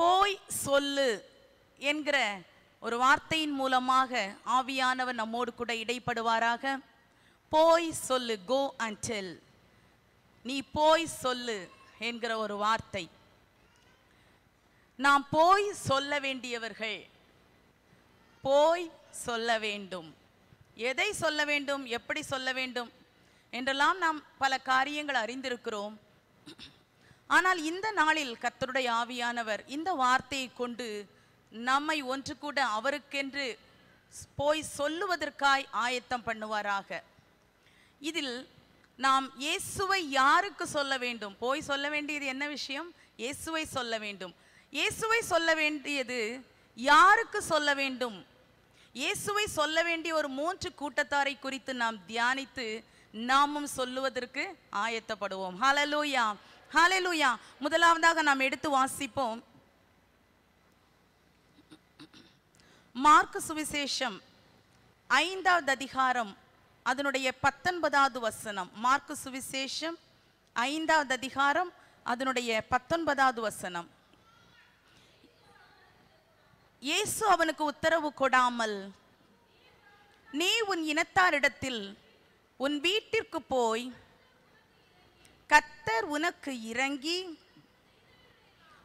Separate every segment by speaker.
Speaker 1: போய் சொல்லு என்கிற ஒரு வார்த்தையின் மூலமாக ஆவியானவர் நம்மோடு கூட இடைப்படுவாராக போய் சொல்லு கோ அண்ட் நீ போய் சொல்லு என்கிற ஒரு வார்த்தை நாம் போய் சொல்ல வேண்டியவர்கள் போய் சொல்ல வேண்டும் எதை சொல்ல வேண்டும் எப்படி சொல்ல வேண்டும் என்றெல்லாம் நாம் பல காரியங்கள் அறிந்திருக்கிறோம் ஆனால் இந்த நாளில் கத்தருடைய ஆவியானவர் இந்த வார்த்தையை கொண்டு நம்மை ஒன்று கூட அவருக்கென்று போய் சொல்லுவதற்காய் ஆயத்தம் பண்ணுவாராக இதில் நாம் இயேசுவை யாருக்கு சொல்ல வேண்டும் போய் சொல்ல வேண்டியது என்ன விஷயம் இயேசுவை சொல்ல வேண்டும் இயேசுவை சொல்ல வேண்டியது யாருக்கு சொல்ல வேண்டும் இயேசுவை சொல்ல வேண்டிய ஒரு மூன்று கூட்டத்தாரை குறித்து நாம் தியானித்து நாமும் சொல்லுவதற்கு ஆயத்தப்படுவோம் ஹலலூயா ஹாலே லூயா முதலாவதாக நாம் எடுத்து வாசிப்போம் மார்க் சுவிசேஷம் ஐந்தாவது அதிகாரம் அதனுடைய பத்தொன்பதாவது வசனம் மார்க் சுவிசேஷம் ஐந்தாவது அதிகாரம் அதனுடைய பத்தொன்பதாவது வசனம் இயேசு அவனுக்கு உத்தரவு கொடாமல் நீ உன் இனத்தாரிடத்தில் உன் வீட்டிற்கு போய் கத்தர் உனக்கு இறங்கி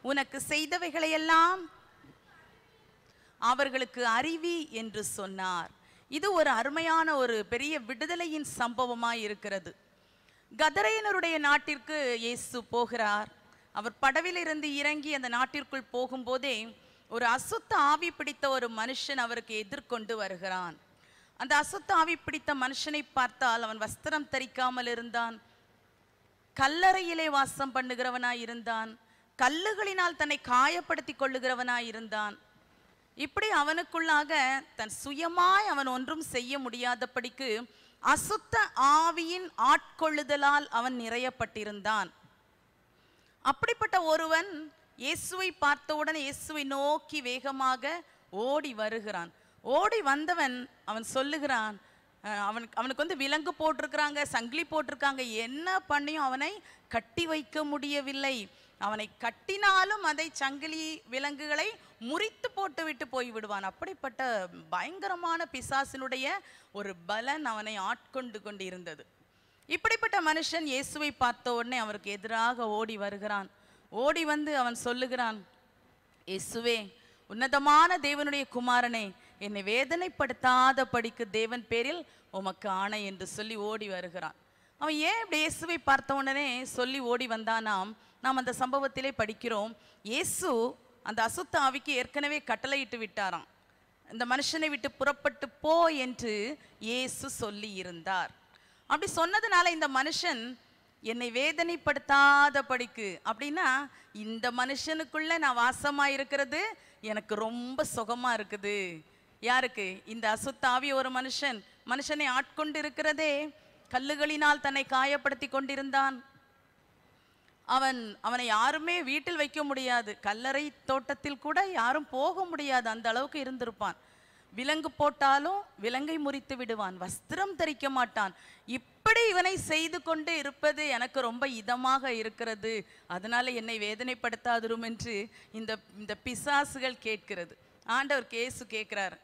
Speaker 1: உனக்கு செய்தவைகளையெல்லாம் அவர்களுக்கு அறிவி என்று சொன்னார் இது ஒரு அருமையான ஒரு பெரிய விடுதலையின் சம்பவமாக இருக்கிறது கதரையனருடைய நாட்டிற்கு இயேசு போகிறார் அவர் படவிலிருந்து இறங்கி அந்த நாட்டிற்குள் போகும்போதே ஒரு அசுத்த ஆவி பிடித்த ஒரு மனுஷன் அவருக்கு எதிர்கொண்டு வருகிறான் அந்த அசுத்த ஆவி பிடித்த மனுஷனை பார்த்தால் அவன் வஸ்திரம் தரிக்காமல் இருந்தான் கல்லறையிலே வாசம் பண்ணுகிறவனாயிருந்தான் கல்லுகளினால் தன்னை காயப்படுத்தி கொள்ளுகிறவனாயிருந்தான் இப்படி அவனுக்குள்ளாக தன் சுயமாய் அவன் ஒன்றும் செய்ய முடியாதபடிக்கு அசுத்த ஆவியின் ஆட்கொள்ளுதலால் அவன் நிறையப்பட்டிருந்தான் அப்படிப்பட்ட ஒருவன் இயேசுவை பார்த்தவுடன் இயேசுவை நோக்கி வேகமாக ஓடி வருகிறான் ஓடி வந்தவன் அவன் சொல்லுகிறான் அவனுக்கு அவனுக்கு வந்து விலங்கு போட்டிருக்கிறாங்க சங்கிலி போட்டிருக்காங்க என்ன பண்ணியும் அவனை கட்டி வைக்க முடியவில்லை அவனை கட்டினாலும் அதை சங்கிலி விலங்குகளை முறித்து போட்டு விட்டு போய்விடுவான் அப்படிப்பட்ட பயங்கரமான பிசாசினுடைய ஒரு பலன் அவனை ஆட்கொண்டு கொண்டு இருந்தது இப்படிப்பட்ட மனுஷன் இயேசுவை பார்த்த உடனே அவருக்கு எதிராக ஓடி வருகிறான் ஓடி வந்து அவன் சொல்லுகிறான் இயேசுவே உன்னதமான தேவனுடைய குமாரனே என்னை வேதனைப்படுத்தாத படிக்கு தேவன் பேரில் உமக்கு ஆணை என்று சொல்லி ஓடி வருகிறான் அவன் ஏன் இப்படி இயேசுவை பார்த்த உடனே சொல்லி ஓடி வந்தானாம் நாம் அந்த சம்பவத்திலே படிக்கிறோம் இயேசு அந்த அசுத்த ஆவிக்கு ஏற்கனவே கட்டளையிட்டு விட்டாராம் இந்த மனுஷனை விட்டு புறப்பட்டு போ என்று இயேசு சொல்லி இருந்தார் அப்படி சொன்னதுனால இந்த மனுஷன் என்னை வேதனைப்படுத்தாத படிக்கு அப்படின்னா இந்த மனுஷனுக்குள்ள நான் வாசமாக இருக்கிறது எனக்கு ரொம்ப சுகமாக இருக்குது யாருக்கு இந்த அசுத்தாவி ஒரு மனுஷன் மனுஷனை ஆட்கொண்டு இருக்கிறதே கல்லுகளினால் தன்னை காயப்படுத்தி கொண்டிருந்தான் அவன் அவனை யாருமே வீட்டில் வைக்க முடியாது கல்லறை தோட்டத்தில் கூட யாரும் போக முடியாது அந்த அளவுக்கு இருந்திருப்பான் விலங்கு போட்டாலும் விலங்கை முறித்து விடுவான் வஸ்திரம் தரிக்க மாட்டான் இப்படி இவனை செய்து கொண்டு இருப்பது எனக்கு ரொம்ப இதமாக இருக்கிறது அதனால என்னை வேதனைப்படுத்தாதிரும் என்று இந்த இந்த பிசாசுகள் கேட்கிறது ஆண்டவர் கேசு கேட்கிறார்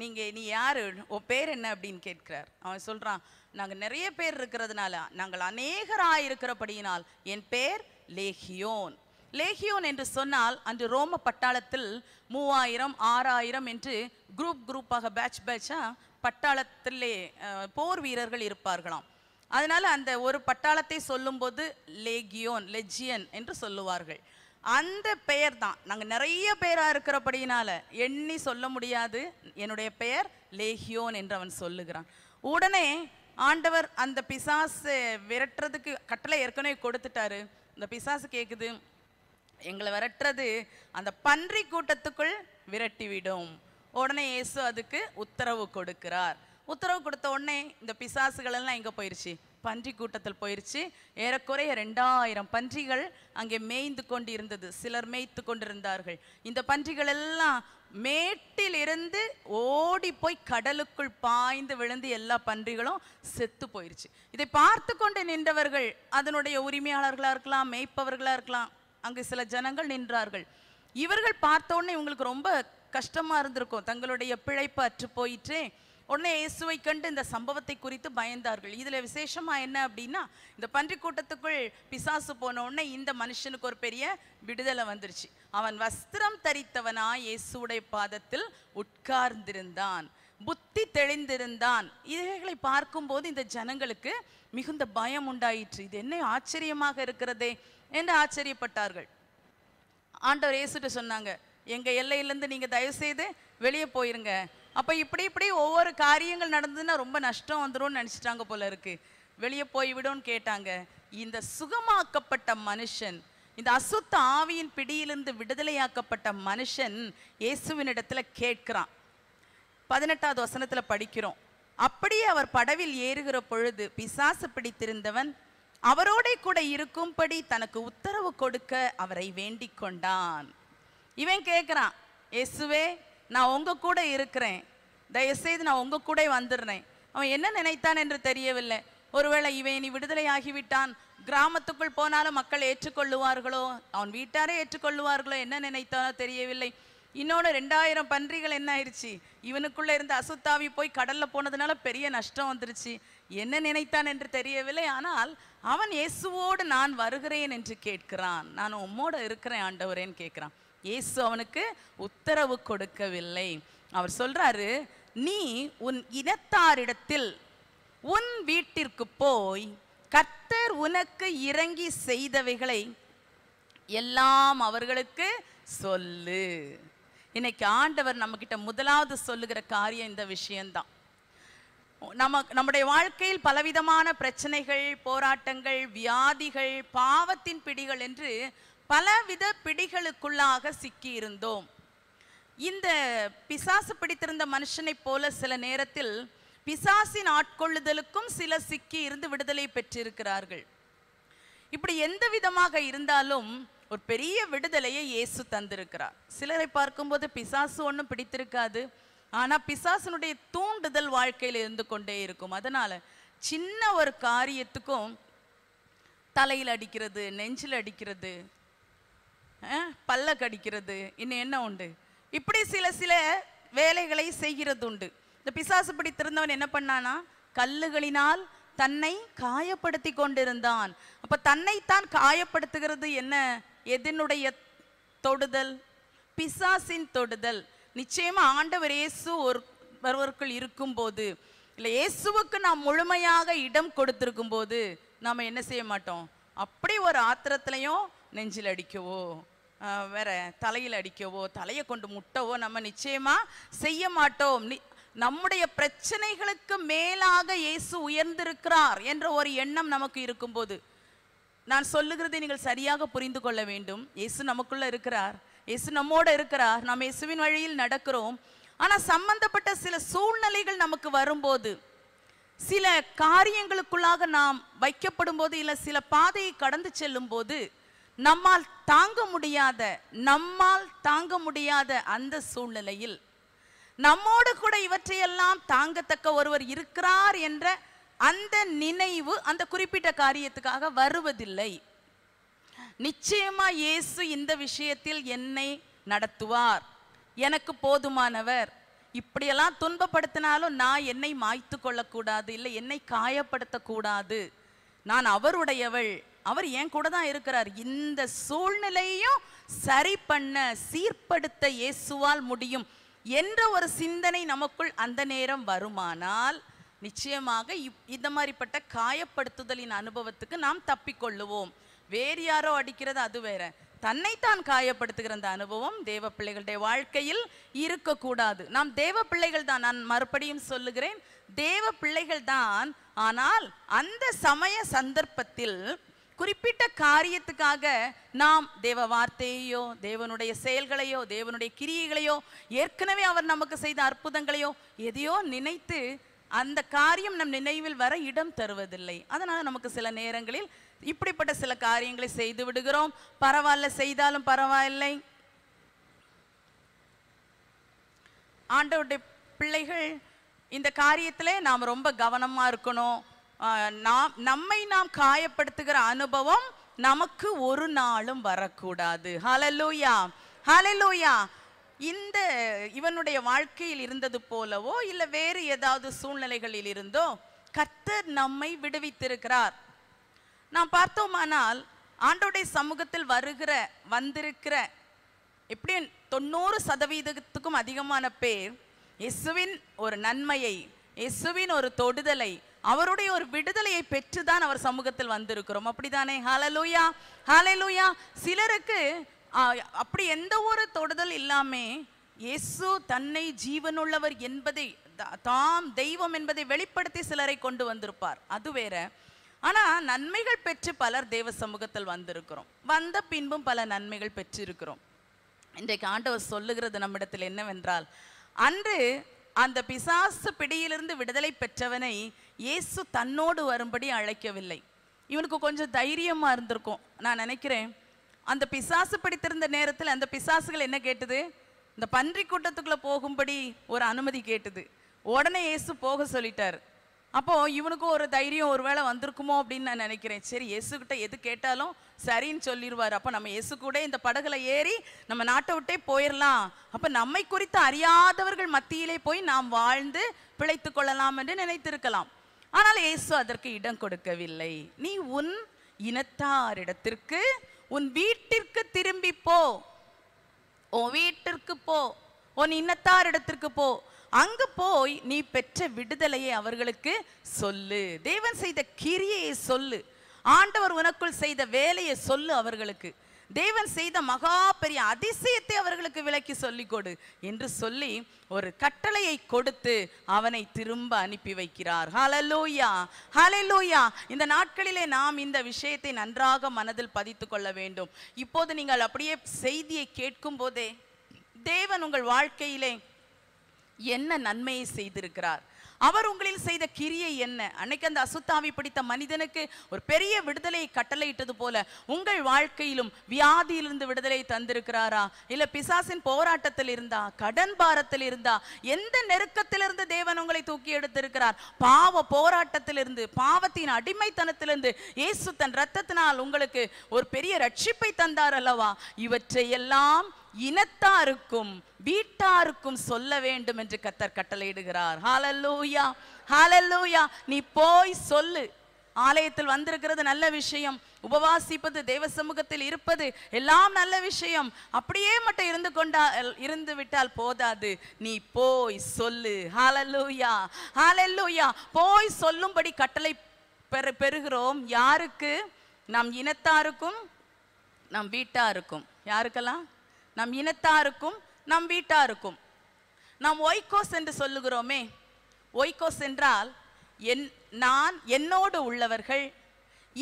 Speaker 1: நீங்கள் நீ யார் உன் பேர் என்ன அப்படின்னு கேட்கிறார் அவன் சொல்கிறான் நாங்கள் நிறைய பேர் இருக்கிறதுனால நாங்கள் அநேகராக இருக்கிறபடியினால் என் பேர் லேகியோன் லேகியோன் என்று சொன்னால் அன்று ரோம பட்டாளத்தில் மூவாயிரம் ஆறாயிரம் என்று குரூப் குரூப்பாக பேட்ச் பேட்சாக பட்டாளத்திலே போர் வீரர்கள் இருப்பார்களாம் அதனால் அந்த ஒரு பட்டாளத்தை சொல்லும்போது லேகியோன் லெஜியன் என்று சொல்லுவார்கள் அந்த பெயர் தான் நாங்கள் நிறைய பேராக இருக்கிறபடியினால எண்ணி சொல்ல முடியாது என்னுடைய பெயர் லேஹியோன் என்று அவன் சொல்லுகிறான் உடனே ஆண்டவர் அந்த பிசாசு விரட்டுறதுக்கு கட்டளை ஏற்கனவே கொடுத்துட்டாரு இந்த பிசாசு கேட்குது எங்களை விரட்டுறது அந்த பன்றி கூட்டத்துக்குள் விரட்டிவிடும் உடனே இயேசு அதுக்கு உத்தரவு கொடுக்கிறார் உத்தரவு கொடுத்த உடனே இந்த பிசாசுகள் எல்லாம் எங்கே போயிடுச்சு பன்றி கூட்டத்தில் போயிடுச்சு ஏறக்குறைய ரெண்டாயிரம் பன்றிகள் அங்கே மேய்ந்து கொண்டு இருந்தது சிலர் மேய்த்து கொண்டிருந்தார்கள் இந்த பன்றிகள் எல்லாம் மேட்டிலிருந்து ஓடி போய் கடலுக்குள் பாய்ந்து விழுந்து எல்லா பன்றிகளும் செத்து போயிருச்சு இதை பார்த்து கொண்டு நின்றவர்கள் அதனுடைய உரிமையாளர்களாக இருக்கலாம் மேய்ப்பவர்களாக இருக்கலாம் அங்கு சில ஜனங்கள் நின்றார்கள் இவர்கள் உடனே இவங்களுக்கு ரொம்ப கஷ்டமாக இருந்திருக்கும் தங்களுடைய பிழைப்பு அற்று போயிட்டு உடனே இயேசுவை கண்டு இந்த சம்பவத்தை குறித்து பயந்தார்கள் இதில் விசேஷமா என்ன அப்படின்னா இந்த பன்றி கூட்டத்துக்குள் பிசாசு போன உடனே இந்த மனுஷனுக்கு ஒரு பெரிய விடுதலை வந்துருச்சு அவன் வஸ்திரம் தரித்தவனா இயேசுடைய பாதத்தில் உட்கார்ந்திருந்தான் புத்தி தெளிந்திருந்தான் இவைகளை பார்க்கும்போது இந்த ஜனங்களுக்கு மிகுந்த பயம் உண்டாயிற்று இது என்ன ஆச்சரியமாக இருக்கிறதே என்று ஆச்சரியப்பட்டார்கள் ஆண்டவர் இயேசுட்டு சொன்னாங்க எங்கள் எல்லையிலேருந்து நீங்கள் தயவுசெய்து வெளியே போயிருங்க அப்போ இப்படி இப்படி ஒவ்வொரு காரியங்கள் நடந்ததுன்னா ரொம்ப நஷ்டம் வந்துடும் நினச்சிட்டாங்க போல இருக்கு வெளியே போய்விடும் கேட்டாங்க இந்த சுகமாக்கப்பட்ட மனுஷன் இந்த அசுத்த ஆவியின் பிடியிலிருந்து விடுதலையாக்கப்பட்ட மனுஷன் இயேசுவினிடத்துல கேட்கிறான் பதினெட்டாவது வசனத்தில் படிக்கிறோம் அப்படியே அவர் படவில் ஏறுகிற பொழுது பிசாசு பிடித்திருந்தவன் அவரோட கூட இருக்கும்படி தனக்கு உத்தரவு கொடுக்க அவரை வேண்டிக் கொண்டான் இவன் கேட்குறான் இயேசுவே நான் உங்கள் கூட இருக்கிறேன் தயவுசெய்து நான் உங்கள் கூட வந்துடுறேன் அவன் என்ன நினைத்தான் என்று தெரியவில்லை ஒருவேளை இவன் இனி விடுதலையாகிவிட்டான் கிராமத்துக்குள் போனாலும் மக்கள் ஏற்றுக்கொள்ளுவார்களோ அவன் வீட்டாரே ஏற்றுக்கொள்ளுவார்களோ என்ன நினைத்தானோ தெரியவில்லை இன்னொன்று ரெண்டாயிரம் பன்றிகள் என்ன ஆயிடுச்சு இவனுக்குள்ளே இருந்த அசுத்தாவி போய் கடலில் போனதுனால பெரிய நஷ்டம் வந்துருச்சு என்ன நினைத்தான் என்று தெரியவில்லை ஆனால் அவன் இயேசுவோடு நான் வருகிறேன் என்று கேட்கிறான் நான் உம்மோட இருக்கிறேன் ஆண்டவரேன்னு கேட்குறான் இயேசு அவனுக்கு உத்தரவு கொடுக்கவில்லை அவர் சொல்றாரு நீ உன் இனத்தாரிடத்தில் உன் வீட்டிற்கு போய் கத்தர் உனக்கு இறங்கி செய்தவைகளை எல்லாம் அவர்களுக்கு சொல்லு இன்னைக்கு ஆண்டவர் நம்ம கிட்ட முதலாவது சொல்லுகிற காரியம் இந்த விஷயம்தான் நம்ம நம்முடைய வாழ்க்கையில் பலவிதமான பிரச்சனைகள் போராட்டங்கள் வியாதிகள் பாவத்தின் பிடிகள் என்று பலவித பிடிகளுக்குள்ளாக சிக்கி இருந்தோம் இந்த பிசாசு பிடித்திருந்த மனுஷனைப் போல சில நேரத்தில் பிசாசின் ஆட்கொள்ளுதலுக்கும் சில சிக்கி இருந்து விடுதலை பெற்றிருக்கிறார்கள் இப்படி எந்த விதமாக இருந்தாலும் ஒரு பெரிய விடுதலையை இயேசு தந்திருக்கிறார் சிலரை பார்க்கும்போது பிசாசு ஒன்றும் பிடித்திருக்காது ஆனால் பிசாசனுடைய தூண்டுதல் வாழ்க்கையில் இருந்து கொண்டே இருக்கும் அதனால் சின்ன ஒரு காரியத்துக்கும் தலையில் அடிக்கிறது நெஞ்சில் அடிக்கிறது பல்ல கடிக்கிறது இன்னும் என்ன உண்டு இப்படி சில சில வேலைகளை செய்கிறது உண்டு இந்த பிசாசு பிடித்திருந்தவன் என்ன பண்ணானா கல்லுகளினால் தன்னை காயப்படுத்தி கொண்டிருந்தான் அப்ப தன்னைத்தான் காயப்படுத்துகிறது என்ன எதனுடைய தொடுதல் பிசாசின் தொடுதல் நிச்சயமா ஆண்டவர் இயேசு ஒரு ஒருவருக்குள் போது இல்லை இயேசுவுக்கு நாம் முழுமையாக இடம் கொடுத்திருக்கும் போது நாம் என்ன செய்ய மாட்டோம் அப்படி ஒரு ஆத்திரத்திலையும் நெஞ்சில் அடிக்கவோ வேற தலையில் அடிக்கவோ தலையை கொண்டு முட்டவோ நம்ம நிச்சயமாக செய்ய மாட்டோம் நம்முடைய பிரச்சனைகளுக்கு மேலாக இயேசு உயர்ந்திருக்கிறார் என்ற ஒரு எண்ணம் நமக்கு இருக்கும்போது நான் சொல்லுகிறதை நீங்கள் சரியாக புரிந்து கொள்ள வேண்டும் இயேசு நமக்குள்ள இருக்கிறார் இயேசு நம்மோடு இருக்கிறார் நாம் இயேசுவின் வழியில் நடக்கிறோம் ஆனால் சம்பந்தப்பட்ட சில சூழ்நிலைகள் நமக்கு வரும்போது சில காரியங்களுக்குள்ளாக நாம் வைக்கப்படும் போது இல்லை சில பாதையை கடந்து செல்லும் போது நம்மால் தாங்க முடியாத நம்மால் தாங்க முடியாத அந்த சூழ்நிலையில் நம்மோடு கூட இவற்றையெல்லாம் தாங்கத்தக்க ஒருவர் இருக்கிறார் என்ற அந்த நினைவு அந்த குறிப்பிட்ட காரியத்துக்காக வருவதில்லை நிச்சயமா இயேசு இந்த விஷயத்தில் என்னை நடத்துவார் எனக்கு போதுமானவர் இப்படியெல்லாம் துன்பப்படுத்தினாலும் நான் என்னை மாய்த்து கொள்ளக்கூடாது இல்லை என்னை காயப்படுத்தக்கூடாது நான் அவருடையவள் அவர் என் கூட தான் இருக்கிறார் இந்த சூழ்நிலையும் சரி பண்ண சீர்படுத்த இயேசுவால் முடியும் என்ற ஒரு சிந்தனை நமக்குள் அந்த நேரம் வருமானால் நிச்சயமாக இப் இந்த மாதிரிப்பட்ட காயப்படுத்துதலின் அனுபவத்துக்கு நாம் தப்பிக்கொள்ளுவோம் வேறு யாரோ அடிக்கிறது அது வேற தன்னைத்தான் காயப்படுத்துகிற அந்த அனுபவம் தேவ பிள்ளைகளுடைய வாழ்க்கையில் இருக்கக்கூடாது நாம் தேவ பிள்ளைகள் தான் நான் மறுபடியும் சொல்லுகிறேன் தேவ பிள்ளைகள் தான் ஆனால் அந்த சமய சந்தர்ப்பத்தில் குறிப்பிட்ட காரியத்துக்காக நாம் தேவ வார்த்தையோ தேவனுடைய செயல்களையோ தேவனுடைய கிரியைகளையோ ஏற்கனவே அவர் நமக்கு செய்த அற்புதங்களையோ எதையோ நினைத்து அந்த காரியம் நம் நினைவில் வர இடம் தருவதில்லை அதனால் நமக்கு சில நேரங்களில் இப்படிப்பட்ட சில காரியங்களை செய்து விடுகிறோம் பரவாயில்ல செய்தாலும் பரவாயில்லை ஆண்டவருடைய பிள்ளைகள் இந்த காரியத்திலே நாம் ரொம்ப கவனமாக இருக்கணும் நாம் நம்மை நாம் காயப்படுத்துகிற அனுபவம் நமக்கு ஒரு நாளும் வரக்கூடாது ஹலலூயா ஹலலூயா இந்த இவனுடைய வாழ்க்கையில் இருந்தது போலவோ இல்லை வேறு ஏதாவது சூழ்நிலைகளில் இருந்தோ கத்தர் நம்மை விடுவித்திருக்கிறார் நாம் பார்த்தோமானால் ஆண்டோடைய சமூகத்தில் வருகிற வந்திருக்கிற எப்படி தொண்ணூறு சதவீதத்துக்கும் அதிகமான பேர் இயேசுவின் ஒரு நன்மையை இயேசுவின் ஒரு தொடுதலை அவருடைய ஒரு விடுதலையை பெற்று தான் அவர் சமூகத்தில் வந்திருக்கிறோம் அப்படிதானே ஹலலூயா ஹலலூயா சிலருக்கு அப்படி எந்த ஒரு தொடுதல் இல்லாமே இயேசு தன்னை ஜீவனுள்ளவர் என்பதை தாம் தெய்வம் என்பதை வெளிப்படுத்தி சிலரை கொண்டு வந்திருப்பார் அது வேற ஆனால் நன்மைகள் பெற்று பலர் தேவ சமூகத்தில் வந்திருக்கிறோம் வந்த பின்பும் பல நன்மைகள் பெற்றிருக்கிறோம் இன்றைக்கு ஆண்டவர் சொல்லுகிறது நம்மிடத்தில் என்னவென்றால் அன்று அந்த பிசாசு பிடியிலிருந்து விடுதலை பெற்றவனை இயேசு தன்னோடு வரும்படி அழைக்கவில்லை இவனுக்கு கொஞ்சம் தைரியமாக இருந்திருக்கும் நான் நினைக்கிறேன் அந்த பிசாசு பிடித்திருந்த நேரத்தில் அந்த பிசாசுகள் என்ன கேட்டது இந்த பன்றி கூட்டத்துக்குள்ளே போகும்படி ஒரு அனுமதி கேட்டது உடனே இயேசு போக சொல்லிட்டார் அப்போ இவனுக்கும் ஒரு தைரியம் ஒரு வேளை வந்திருக்குமோ அப்படின்னு நான் நினைக்கிறேன் சரி இயேசுக்கிட்ட எது கேட்டாலும் சரின்னு சொல்லிடுவார் அப்போ நம்ம இயேசு கூட இந்த படகுல ஏறி நம்ம நாட்டை விட்டே போயிடலாம் அப்போ நம்மை குறித்து அறியாதவர்கள் மத்தியிலே போய் நாம் வாழ்ந்து பிழைத்து கொள்ளலாம் என்று நினைத்திருக்கலாம் ஆனால் இயேசு அதற்கு இடம் கொடுக்கவில்லை நீ உன் இனத்தாரிடத்திற்கு உன் வீட்டிற்கு திரும்பி போ உன் வீட்டிற்கு போ உன் இனத்தாரிடத்திற்கு போ அங்கு போய் நீ பெற்ற விடுதலையை அவர்களுக்கு சொல்லு தேவன் செய்த கிரியையை சொல்லு ஆண்டவர் உனக்குள் செய்த வேலையை சொல்லு அவர்களுக்கு தேவன் செய்த மகா பெரிய அதிசயத்தை அவர்களுக்கு விளக்கி சொல்லி கொடு என்று சொல்லி ஒரு கட்டளையை கொடுத்து அவனை திரும்ப அனுப்பி வைக்கிறார் ஹலலூயா ஹலலூயா இந்த நாட்களிலே நாம் இந்த விஷயத்தை நன்றாக மனதில் பதித்து கொள்ள வேண்டும் இப்போது நீங்கள் அப்படியே செய்தியை கேட்கும் போதே தேவன் உங்கள் வாழ்க்கையிலே என்ன நன்மையை செய்திருக்கிறார் அவர் உங்களில் செய்த கிரியை என்ன அன்னைக்கு அந்த அசுத்தாவி பிடித்த மனிதனுக்கு ஒரு பெரிய விடுதலை கட்டளையிட்டது போல உங்கள் வாழ்க்கையிலும் வியாதியிலிருந்து விடுதலை தந்திருக்கிறாரா இல்ல பிசாசின் போராட்டத்தில் இருந்தா கடன் பாரத்தில் இருந்தா எந்த நெருக்கத்திலிருந்து தேவன் உங்களை தூக்கி எடுத்திருக்கிறார் பாவ போராட்டத்திலிருந்து பாவத்தின் அடிமைத்தனத்திலிருந்து இயேசு தன் ரத்தத்தினால் உங்களுக்கு ஒரு பெரிய ரட்சிப்பை தந்தார் அல்லவா இவற்றை எல்லாம் இனத்தாருக்கும் வீட்டாருக்கும் சொல்ல வேண்டும் என்று கத்தர் கட்டளையிடுகிறார் ஹாலல்லூயா ஹாலல்லூயா நீ போய் சொல்லு ஆலயத்தில் வந்திருக்கிறது நல்ல விஷயம் உபவாசிப்பது தேவ சமூகத்தில் இருப்பது எல்லாம் நல்ல விஷயம் அப்படியே மட்டும் இருந்து கொண்டா இருந்து விட்டால் போதாது நீ போய் சொல்லு ஹாலல்லூயா ஹாலல்லூயா போய் சொல்லும்படி கட்டளை பெரு பெறுகிறோம் யாருக்கு நம் இனத்தாருக்கும் நம் வீட்டாருக்கும் யாருக்கெல்லாம் நம் இனத்தாருக்கும் நம் வீட்டாருக்கும் நாம் ஒய்கோஸ் என்று சொல்லுகிறோமே ஒய்கோஸ் என்றால் என் நான் என்னோடு உள்ளவர்கள்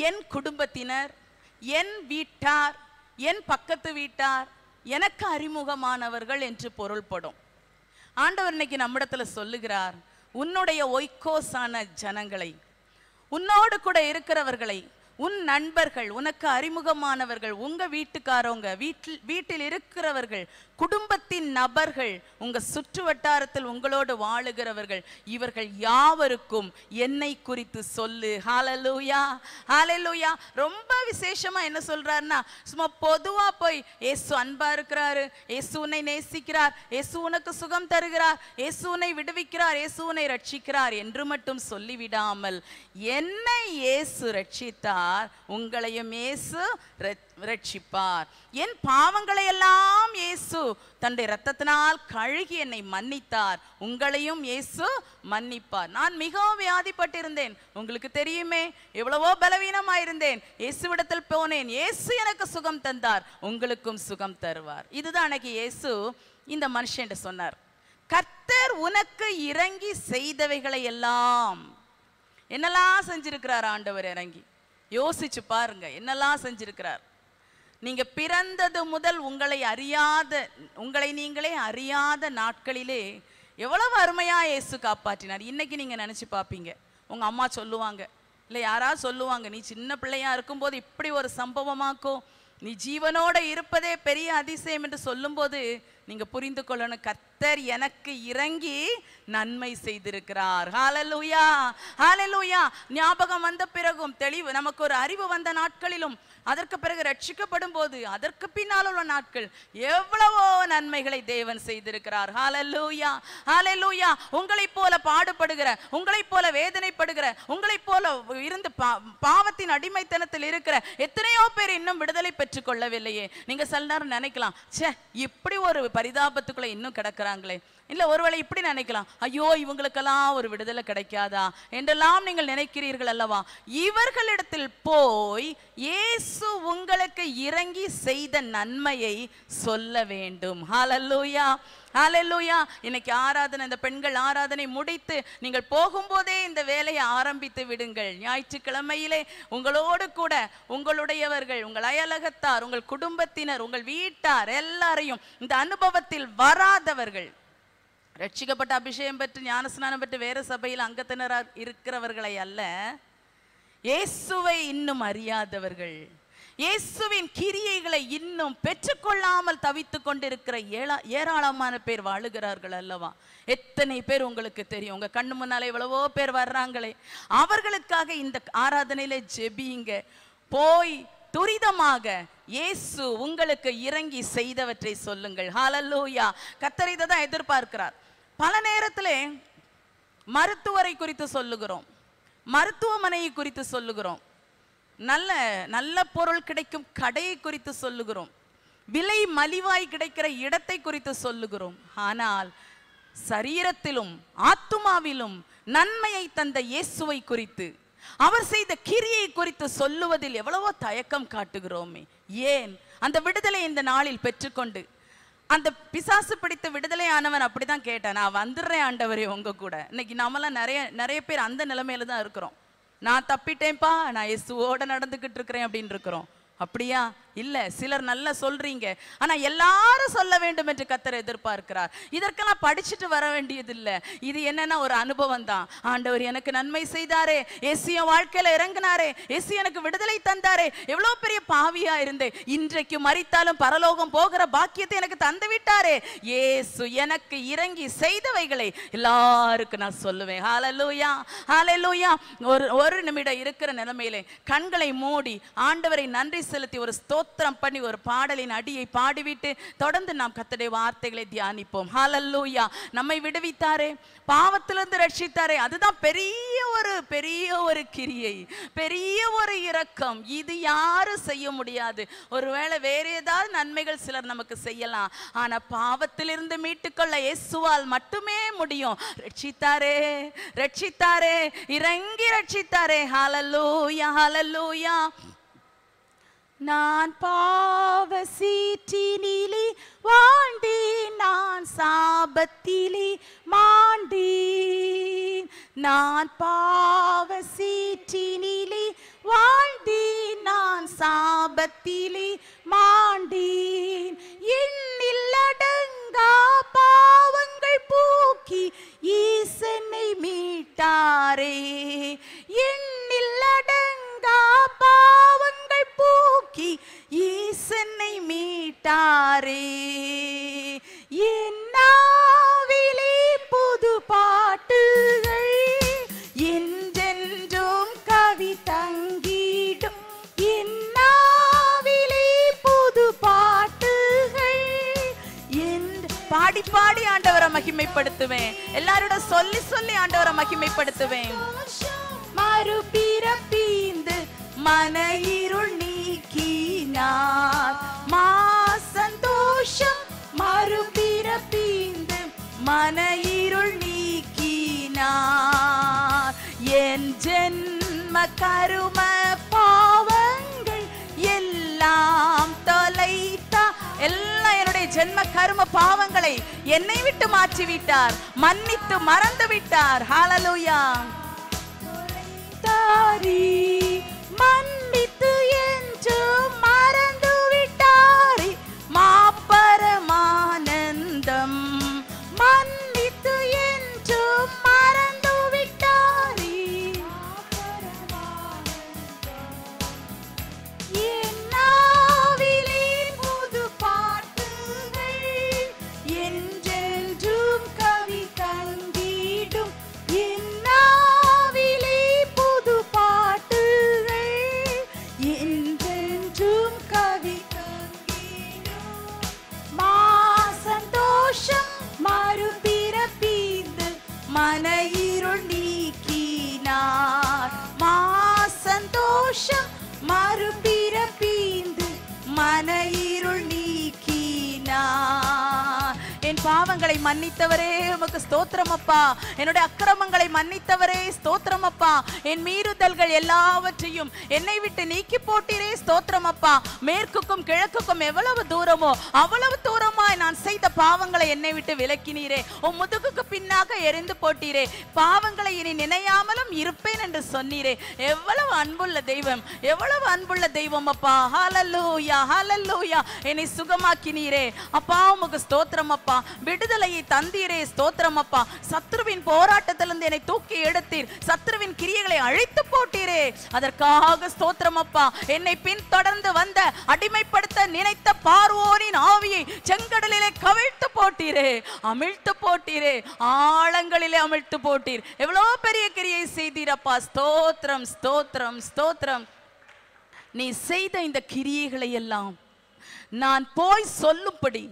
Speaker 1: என் குடும்பத்தினர் என் வீட்டார் என் பக்கத்து வீட்டார் எனக்கு அறிமுகமானவர்கள் என்று பொருள்படும் ஆண்டவர் இன்னைக்கு நம்மிடத்தில் சொல்லுகிறார் உன்னுடைய ஒய்கோஸான ஜனங்களை உன்னோடு கூட இருக்கிறவர்களை உன் நண்பர்கள் உனக்கு அறிமுகமானவர்கள் உங்க வீட்டுக்காரவங்க வீட்டில் வீட்டில் இருக்கிறவர்கள் குடும்பத்தின் நபர்கள் உங்க சுற்று வட்டாரத்தில் உங்களோடு வாழுகிறவர்கள் இவர்கள் யாவருக்கும் என்னை குறித்து சொல்லு ஹாலலூயா ஹாலலூயா ரொம்ப விசேஷமா என்ன சொல்றாருன்னா சும்மா பொதுவா போய் ஏசு அன்பா இருக்கிறாரு ஏசு உன்னை நேசிக்கிறார் ஏசு உனக்கு சுகம் தருகிறார் ஏசு உன்னை விடுவிக்கிறார் ஏசு உன்னை ரட்சிக்கிறார் என்று மட்டும் சொல்லிவிடாமல் என்னை ஏசு ரட்சித்தார் செய்வார் உங்களையும் இயேசு ரட்சிப்பார் என் பாவங்களை எல்லாம் இயேசு தன்னுடைய இரத்தத்தினால் கழுகி என்னை மன்னித்தார் உங்களையும் இயேசு மன்னிப்பார் நான் மிகவும் வியாதிப்பட்டிருந்தேன் உங்களுக்கு தெரியுமே எவ்வளவோ பலவீனமாயிருந்தேன் இயேசுவிடத்தில் போனேன் இயேசு எனக்கு சுகம் தந்தார் உங்களுக்கும் சுகம் தருவார் இதுதான் அன்னைக்கு இயேசு இந்த மனுஷன் சொன்னார் கர்த்தர் உனக்கு இறங்கி செய்தவைகளை எல்லாம் என்னெல்லாம் செஞ்சிருக்கிறார் ஆண்டவர் இறங்கி யோசிச்சு பாருங்க என்னெல்லாம் செஞ்சிருக்கிறார் நீங்க பிறந்தது முதல் உங்களை அறியாத உங்களை நீங்களே அறியாத நாட்களிலே எவ்வளவு அருமையா இயேசு காப்பாற்றினார் இன்னைக்கு நீங்க நினைச்சு பார்ப்பீங்க உங்க அம்மா சொல்லுவாங்க இல்லை யாராவது சொல்லுவாங்க நீ சின்ன பிள்ளையா இருக்கும்போது இப்படி ஒரு சம்பவமாக்கும் நீ ஜீவனோட இருப்பதே பெரிய அதிசயம் என்று சொல்லும்போது நீங்கள் புரிந்து கொள்ளணும் கத்தர் எனக்கு இறங்கி நன்மை செய்திருக்கிறார் ஹாலலூயா ஹாலலூயா ஞாபகம் வந்த பிறகும் தெளிவு நமக்கு ஒரு அறிவு வந்த நாட்களிலும் அதற்கு பிறகு ரட்சிக்கப்படும் போது அதற்கு பின்னால் உள்ள நாட்கள் எவ்வளவோ நன்மைகளை தேவன் செய்திருக்கிறார் ஹாலல்லூயா ஹாலல்லூயா உங்களைப் போல பாடுபடுகிற உங்களைப் போல வேதனைப்படுகிற உங்களைப் போல இருந்து பாவத்தின் அடிமைத்தனத்தில் இருக்கிற எத்தனையோ பேர் இன்னும் விடுதலை பெற்றுக் கொள்ளவில்லையே நீங்க சில நேரம் நினைக்கலாம் சே இப்படி ஒரு பரிதாபத்துக்குள்ள இன்னும் கிடக்குறாங்களே இல்லை ஒருவேளை இப்படி நினைக்கலாம் ஐயோ இவங்களுக்கெல்லாம் ஒரு விடுதலை கிடைக்காதா என்றெல்லாம் நீங்கள் நினைக்கிறீர்கள் அல்லவா இவர்களிடத்தில் போய் இயேசு உங்களுக்கு இறங்கி செய்த நன்மையை சொல்ல வேண்டும் ஹலல்லூயா ஹலல்லூயா இன்னைக்கு ஆராதனை இந்த பெண்கள் ஆராதனை முடித்து நீங்கள் போகும்போதே இந்த வேலையை ஆரம்பித்து விடுங்கள் ஞாயிற்றுக்கிழமையிலே உங்களோடு கூட உங்களுடையவர்கள் உங்கள் அயலகத்தார் உங்கள் குடும்பத்தினர் உங்கள் வீட்டார் எல்லாரையும் இந்த அனுபவத்தில் வராதவர்கள் ரட்சிக்கப்பட்ட அபிஷேகம் பெற்று ஞானஸ்நானம் பெற்று வேற சபையில் அங்கத்தினராக இருக்கிறவர்களை அல்ல இயேசுவை இன்னும் அறியாதவர்கள் இயேசுவின் கிரியைகளை இன்னும் பெற்றுக்கொள்ளாமல் தவித்து கொண்டிருக்கிற ஏழா ஏராளமான பேர் வாழுகிறார்கள் அல்லவா எத்தனை பேர் உங்களுக்கு தெரியும் உங்க கண்ணு முன்னாலே எவ்வளவோ பேர் வர்றாங்களே அவர்களுக்காக இந்த ஆராதனையில ஜெபிங்க போய் துரிதமாக இயேசு உங்களுக்கு இறங்கி செய்தவற்றை சொல்லுங்கள் ஹாலல்லூயா கத்தரிதை தான் எதிர்பார்க்கிறார் பல நேரத்தில் மருத்துவரை குறித்து சொல்லுகிறோம் மருத்துவமனையை குறித்து சொல்லுகிறோம் நல்ல நல்ல பொருள் கிடைக்கும் கடையை குறித்து சொல்லுகிறோம் விலை மலிவாய் கிடைக்கிற இடத்தை குறித்து சொல்லுகிறோம் ஆனால் சரீரத்திலும் ஆத்துமாவிலும் நன்மையை தந்த இயேசுவை குறித்து அவர் செய்த கிரியை குறித்து சொல்லுவதில் எவ்வளவோ தயக்கம் காட்டுகிறோமே ஏன் அந்த விடுதலை இந்த நாளில் பெற்றுக்கொண்டு அந்த பிசாசு பிடித்த விடுதலை ஆனவன் அப்படிதான் கேட்டேன் நான் வந்துடுறேன் ஆண்டவரே உங்க கூட இன்னைக்கு நாமெல்லாம் நிறைய நிறைய பேர் அந்த நிலைமையில தான் இருக்கிறோம் நான் தப்பிட்டேன்ப்பா நான் இயேசுவோட நடந்துகிட்டு இருக்கிறேன் அப்படின்னு இருக்கிறோம் அப்படியா இல்லை சிலர் நல்லா சொல்றீங்க ஆனால் எல்லாரும் சொல்ல வேண்டும் என்று கத்தர் எதிர்பார்க்கிறார் இதற்கெல்லாம் படிச்சுட்டு வர வேண்டியது இல்லை இது என்னன்னா ஒரு அனுபவம் தான் ஆண்டவர் எனக்கு நன்மை செய்தாரே எஸ்சியும் வாழ்க்கையில் இறங்கினாரே எஸ்சி எனக்கு விடுதலை தந்தாரே எவ்வளோ பெரிய பாவியா இருந்தேன் இன்றைக்கு மறித்தாலும் பரலோகம் போகிற பாக்கியத்தை எனக்கு தந்து விட்டாரே ஏசு எனக்கு இறங்கி செய்தவைகளை எல்லாருக்கும் நான் சொல்லுவேன் ஹாலலூயா ஹாலலூயா ஒரு ஒரு நிமிடம் இருக்கிற நிலைமையிலே கண்களை மூடி ஆண்டவரை நன்றி செலுத்தி ஒரு ஸ்தோ ஸ்தோத்திரம் பண்ணி ஒரு பாடலின் அடியை பாடிவிட்டு தொடர்ந்து நாம் கத்தடைய வார்த்தைகளை தியானிப்போம் ஹாலல்லூயா நம்மை விடுவித்தாரே பாவத்திலிருந்து ரட்சித்தாரே அதுதான் பெரிய ஒரு பெரிய ஒரு கிரியை பெரிய ஒரு இரக்கம் இது யாரும் செய்ய முடியாது ஒருவேளை வேற ஏதாவது நன்மைகள் சிலர் நமக்கு செய்யலாம் ஆனா பாவத்திலிருந்து மீட்டுக்கொள்ள இயேசுவால் மட்டுமே முடியும் ரட்சித்தாரே ரட்சித்தாரே இறங்கி ரட்சித்தாரே ஹாலல்லூயா ஹாலல்லூயா நான் பாவ சீற்றினிலி வாண்டி நான் சாபத்திலி மாண்டி நான் பாவ சீற்றினிலி வாழ்ந்தேன் நான் சாபத்திலி மாண்டேன் எண்ணில் அடங்கா பாவங்கள் போக்கி ஈசனை மீட்டாரே எண்ணில் அடங்க மீட்டா பாவங்கள் போக்கி ஈசனை மீட்டாரே என்னாவிலே புது பாட்டுகள் என்றென்றும் கவி தங்கிடும் என்னாவிலே புது பாட்டுகள் என்று பாடி பாடி ஆண்டவரை மகிமைப்படுத்துவேன் எல்லாரோட சொல்லி சொல்லி ஆண்டவரை மகிமைப்படுத்துவேன் மறுபிறப்பி மன இருள் நீக்கினார் மா சந்தோஷம் மறுபிறப்பீந்து மன இருள் நீக்கினார் என் ஜென்ம கரும பாவங்கள் எல்லாம் தொலைத்தா எல்லாம் என்னுடைய ஜென்ம கரும பாவங்களை என்னை விட்டு மாற்றி விட்டார் மன்னித்து மறந்து விட்டார் ஹாலலூயா தாரி மன்னித்து மாப்பரமானந்தம் மன்னித்தவரே உமக்கு ஸ்தோத்திரம் அப்பா என்னுடைய அக்கிரமங்களை மன்னித்தவரே ஸ்தோத்திரம் அப்பா என் மீறுதல்கள் எல்லாவற்றையும் என்னை விட்டு நீக்கி போட்டீரே ஸ்தோத்திரம் அப்பா மேற்குக்கும் கிழக்குக்கும் எவ்வளவு தூரமோ அவ்வளவு செய்த பாவங்களை என்னை விட்டு விலக்கினீரே உன் முதுகுக்கு பின்னாக எரிந்து போட்டீரே பாவங்களை இனி நினையாமலும் இருப்பேன் என்று சொன்னீரே எவ்வளவு அன்புள்ள தெய்வம் எவ்வளவு அன்புள்ள தெய்வம் அப்பா ஹலல்லூயா ஹலல்லூயா என்னை சுகமாக்கினீரே அப்பா உமக்கு ஸ்தோத்திரம் அப்பா விடுதலையை தந்தீரே ஸ்தோத்திரம் அப்பா சத்ருவின் போராட்டத்திலிருந்து என்னை தூக்கி எடுத்தீர் சத்ருவின் கிரியைகளை அழைத்து போட்டீரே அதற்காக ஸ்தோத்திரம் அப்பா என்னை பின்தொடர்ந்து வந்த அடிமைப்படுத்த நினைத்த பார்வோரின் ஆவியை செங்கடலிலே கடலிலே கவிழ்த்து போட்டீரே அமிழ்த்து போட்டீரே ஆழங்களிலே அமிழ்த்து போட்டீர் எவ்வளோ பெரிய கிரியை செய்தீரப்பா ஸ்தோத்திரம் ஸ்தோத்திரம் ஸ்தோத்திரம் நீ செய்த இந்த கிரியைகளை எல்லாம் நான் போய் சொல்லும்படி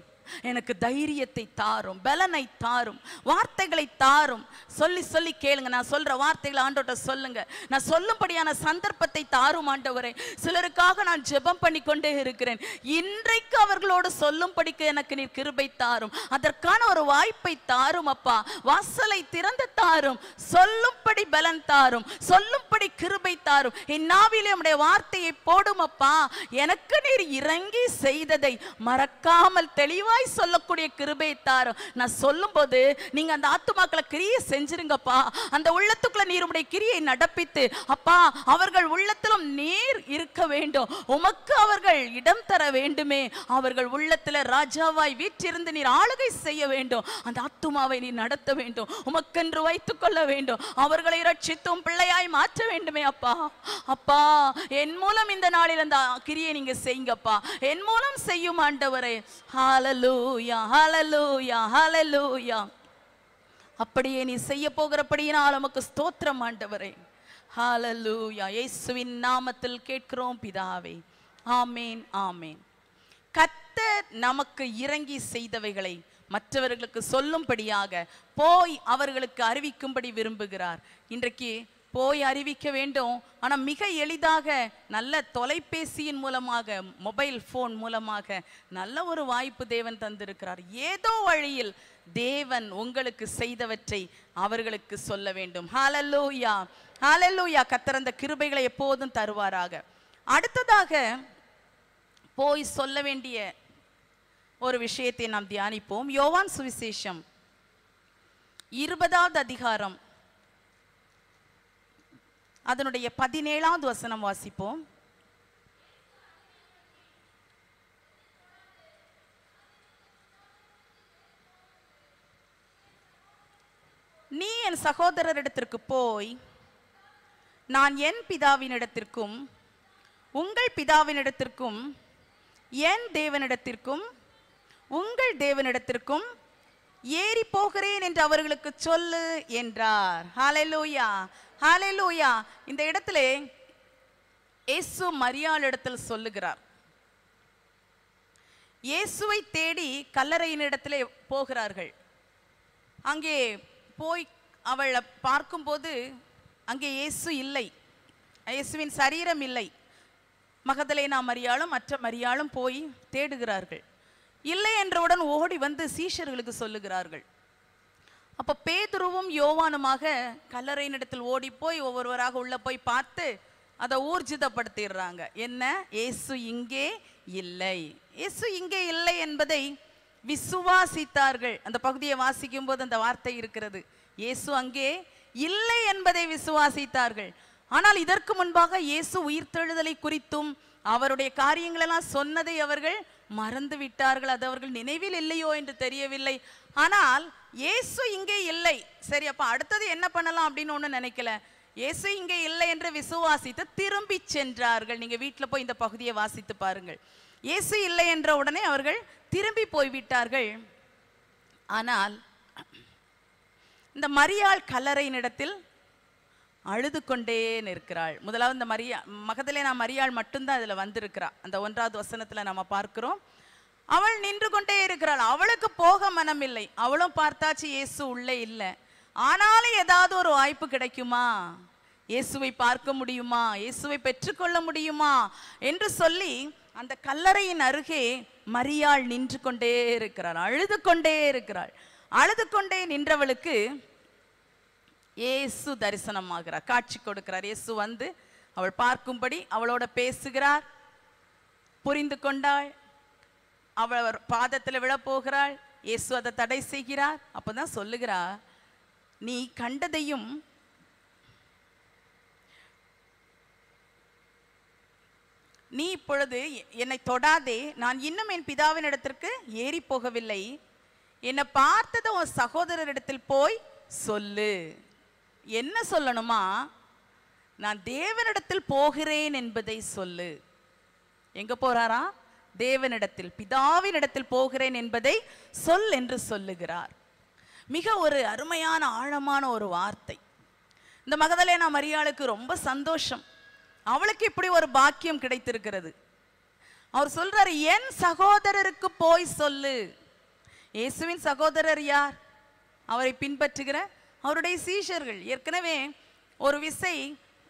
Speaker 1: எனக்கு தைரியத்தை தாரும் பலனை தாரும் வார்த்தைகளை தாரும் சொல்லி சொல்லி கேளுங்க நான் சொல்ற வார்த்தைகளை ஆண்டோட்ட சொல்லுங்க நான் சொல்லும்படியான சந்தர்ப்பத்தை தாரும் ஆண்டவரே சிலருக்காக நான் ஜெபம் பண்ணி கொண்டே இருக்கிறேன் இன்றைக்கு அவர்களோடு சொல்லும்படிக்கு எனக்கு நீ கிருபை தாரும் அதற்கான ஒரு வாய்ப்பை தாரும் அப்பா வாசலை திறந்து தாரும் சொல்லும்படி பலன் தாரும் சொல்லும்படி கிருபை தாரும் என் நாவிலே உடைய வார்த்தையை போடும் அப்பா எனக்கு நீர் இறங்கி செய்ததை மறக்காமல் தெளிவா தெளிவாய் சொல்லக்கூடிய கிருபை தார் நான் சொல்லும் போது நீங்க அந்த ஆத்துமாக்களை கிரியை செஞ்சிருங்கப்பா அந்த உள்ளத்துக்குள்ள நீர் உடைய கிரியை நடப்பித்து அப்பா அவர்கள் உள்ளத்திலும் நீர் இருக்க வேண்டும் உமக்கு அவர்கள் இடம் தர வேண்டுமே அவர்கள் உள்ளத்துல ராஜாவாய் வீற்றிருந்து நீர் ஆளுகை செய்ய வேண்டும் அந்த ஆத்துமாவை நீ நடத்த வேண்டும் உமக்கென்று வைத்துக் கொள்ள வேண்டும் அவர்களை ரட்சித்தும் பிள்ளையாய் மாற்ற வேண்டுமே அப்பா அப்பா என் மூலம் இந்த நாளில் அந்த கிரியை நீங்க செய்யுங்கப்பா என் மூலம் செய்யும் ஆண்டவரே ஹாலலு ஹலலூயா ஹலலூயா ஹலலூயா அப்படியே நீ செய்ய போகிறபடியினால் நமக்கு ஸ்தோத்திரம் ஆண்டவரே ஹலலூயா இயேசுவின் நாமத்தில் கேட்கிறோம் பிதாவே ஆமேன் ஆமேன் கத்த நமக்கு இறங்கி செய்தவைகளை மற்றவர்களுக்கு சொல்லும்படியாக போய் அவர்களுக்கு அறிவிக்கும்படி விரும்புகிறார் இன்றைக்கு போய் அறிவிக்க வேண்டும் ஆனால் மிக எளிதாக நல்ல தொலைபேசியின் மூலமாக மொபைல் ஃபோன் மூலமாக நல்ல ஒரு வாய்ப்பு தேவன் தந்திருக்கிறார் ஏதோ வழியில் தேவன் உங்களுக்கு செய்தவற்றை அவர்களுக்கு சொல்ல வேண்டும் ஹாலல்லூயா ஹாலல்லூயா கத்திறந்த கிருபைகளை எப்போதும் தருவாராக அடுத்ததாக போய் சொல்ல வேண்டிய ஒரு விஷயத்தை நாம் தியானிப்போம் யோவான் சுவிசேஷம் இருபதாவது அதிகாரம் அதனுடைய பதினேழாவது வசனம் வாசிப்போம் நீ என் சகோதரரிடத்திற்கு போய் நான் என் பிதாவினிடத்திற்கும் உங்கள் பிதாவினிடத்திற்கும் என் தேவனிடத்திற்கும் உங்கள் தேவனிடத்திற்கும் ஏறி போகிறேன் என்று அவர்களுக்கு சொல்லு என்றார் ஹாலலூயா ஹாலே லூயா இந்த இடத்துல இயேசு மரியாள் இடத்தில் சொல்லுகிறார் இயேசுவை தேடி கல்லறையின் இடத்துல போகிறார்கள் அங்கே போய் அவளை பார்க்கும்போது அங்கே இயேசு இல்லை இயேசுவின் சரீரம் இல்லை மகதலேனா மரியாளும் மற்ற மரியாளும் போய் தேடுகிறார்கள் இல்லை என்றவுடன் ஓடி வந்து சீஷர்களுக்கு சொல்லுகிறார்கள் அப்போ பேதுருவும் யோவானுமாக இடத்தில் ஓடி போய் ஒவ்வொருவராக உள்ள போய் பார்த்து அதை ஊர்ஜிதப்படுத்திடுறாங்க என்ன ஏசு இங்கே இல்லை இயேசு இங்கே இல்லை என்பதை விசுவாசித்தார்கள் அந்த பகுதியை வாசிக்கும் போது அந்த வார்த்தை இருக்கிறது இயேசு அங்கே இல்லை என்பதை விசுவாசித்தார்கள் ஆனால் இதற்கு முன்பாக இயேசு உயிர்த்தெழுதலை குறித்தும் அவருடைய காரியங்களெல்லாம் சொன்னதை அவர்கள் மறந்து விட்டார்கள் அது அவர்கள் நினைவில் இல்லையோ என்று தெரியவில்லை ஆனால் இயேசு இங்கே இல்லை சரி அப்போ அடுத்தது என்ன பண்ணலாம் அப்படின்னு ஒன்று நினைக்கல இயேசு இங்கே இல்லை என்று விசுவாசித்து திரும்பி சென்றார்கள் நீங்கள் வீட்டில் போய் இந்த பகுதியை வாசித்து பாருங்கள் இயேசு இல்லை என்ற உடனே அவர்கள் திரும்பி போய்விட்டார்கள் ஆனால் இந்த மரியாள் கல்லறையினிடத்தில் அழுது கொண்டே நிற்கிறாள் முதலாவது இந்த மரியா மகதிலே நான் மரியாள் மட்டும்தான் இதில் வந்திருக்கிறா அந்த ஒன்றாவது வசனத்தில் நம்ம பார்க்கிறோம் அவள் நின்று கொண்டே இருக்கிறாள் அவளுக்கு போக மனமில்லை அவளும் பார்த்தாச்சு இயேசு உள்ளே இல்லை ஆனாலும் ஏதாவது ஒரு வாய்ப்பு கிடைக்குமா இயேசுவை பார்க்க முடியுமா இயேசுவை பெற்றுக்கொள்ள முடியுமா என்று சொல்லி அந்த கல்லறையின் அருகே மரியாள் நின்று கொண்டே இருக்கிறாள் அழுது கொண்டே இருக்கிறாள் அழுது கொண்டே நின்றவளுக்கு இயேசு தரிசனமாகிறார் காட்சி கொடுக்கிறார் இயேசு வந்து அவள் பார்க்கும்படி அவளோட பேசுகிறார் புரிந்து கொண்டாள் அவர் பாதத்தில் விழப்போகிறாள் இயேசு அதை தடை செய்கிறார் தான் சொல்லுகிறா நீ கண்டதையும் நீ இப்பொழுது என்னை தொடாதே நான் இன்னும் என் பிதாவின் இடத்திற்கு ஏறி போகவில்லை என்னை பார்த்தது உன் சகோதரரிடத்தில் போய் சொல்லு என்ன சொல்லணுமா நான் தேவனிடத்தில் போகிறேன் என்பதை சொல்லு எங்க போறாரா தேவனிடத்தில் பிதாவினிடத்தில் போகிறேன் என்பதை சொல் என்று சொல்லுகிறார் மிக ஒரு அருமையான ஆழமான ஒரு வார்த்தை இந்த மகதலேனா மரியாளுக்கு ரொம்ப சந்தோஷம் அவளுக்கு இப்படி ஒரு பாக்கியம் கிடைத்திருக்கிறது அவர் சொல்றாரு என் சகோதரருக்கு போய் சொல்லு இயேசுவின் சகோதரர் யார் அவரை பின்பற்றுகிற அவருடைய சீஷர்கள் ஏற்கனவே ஒரு விசை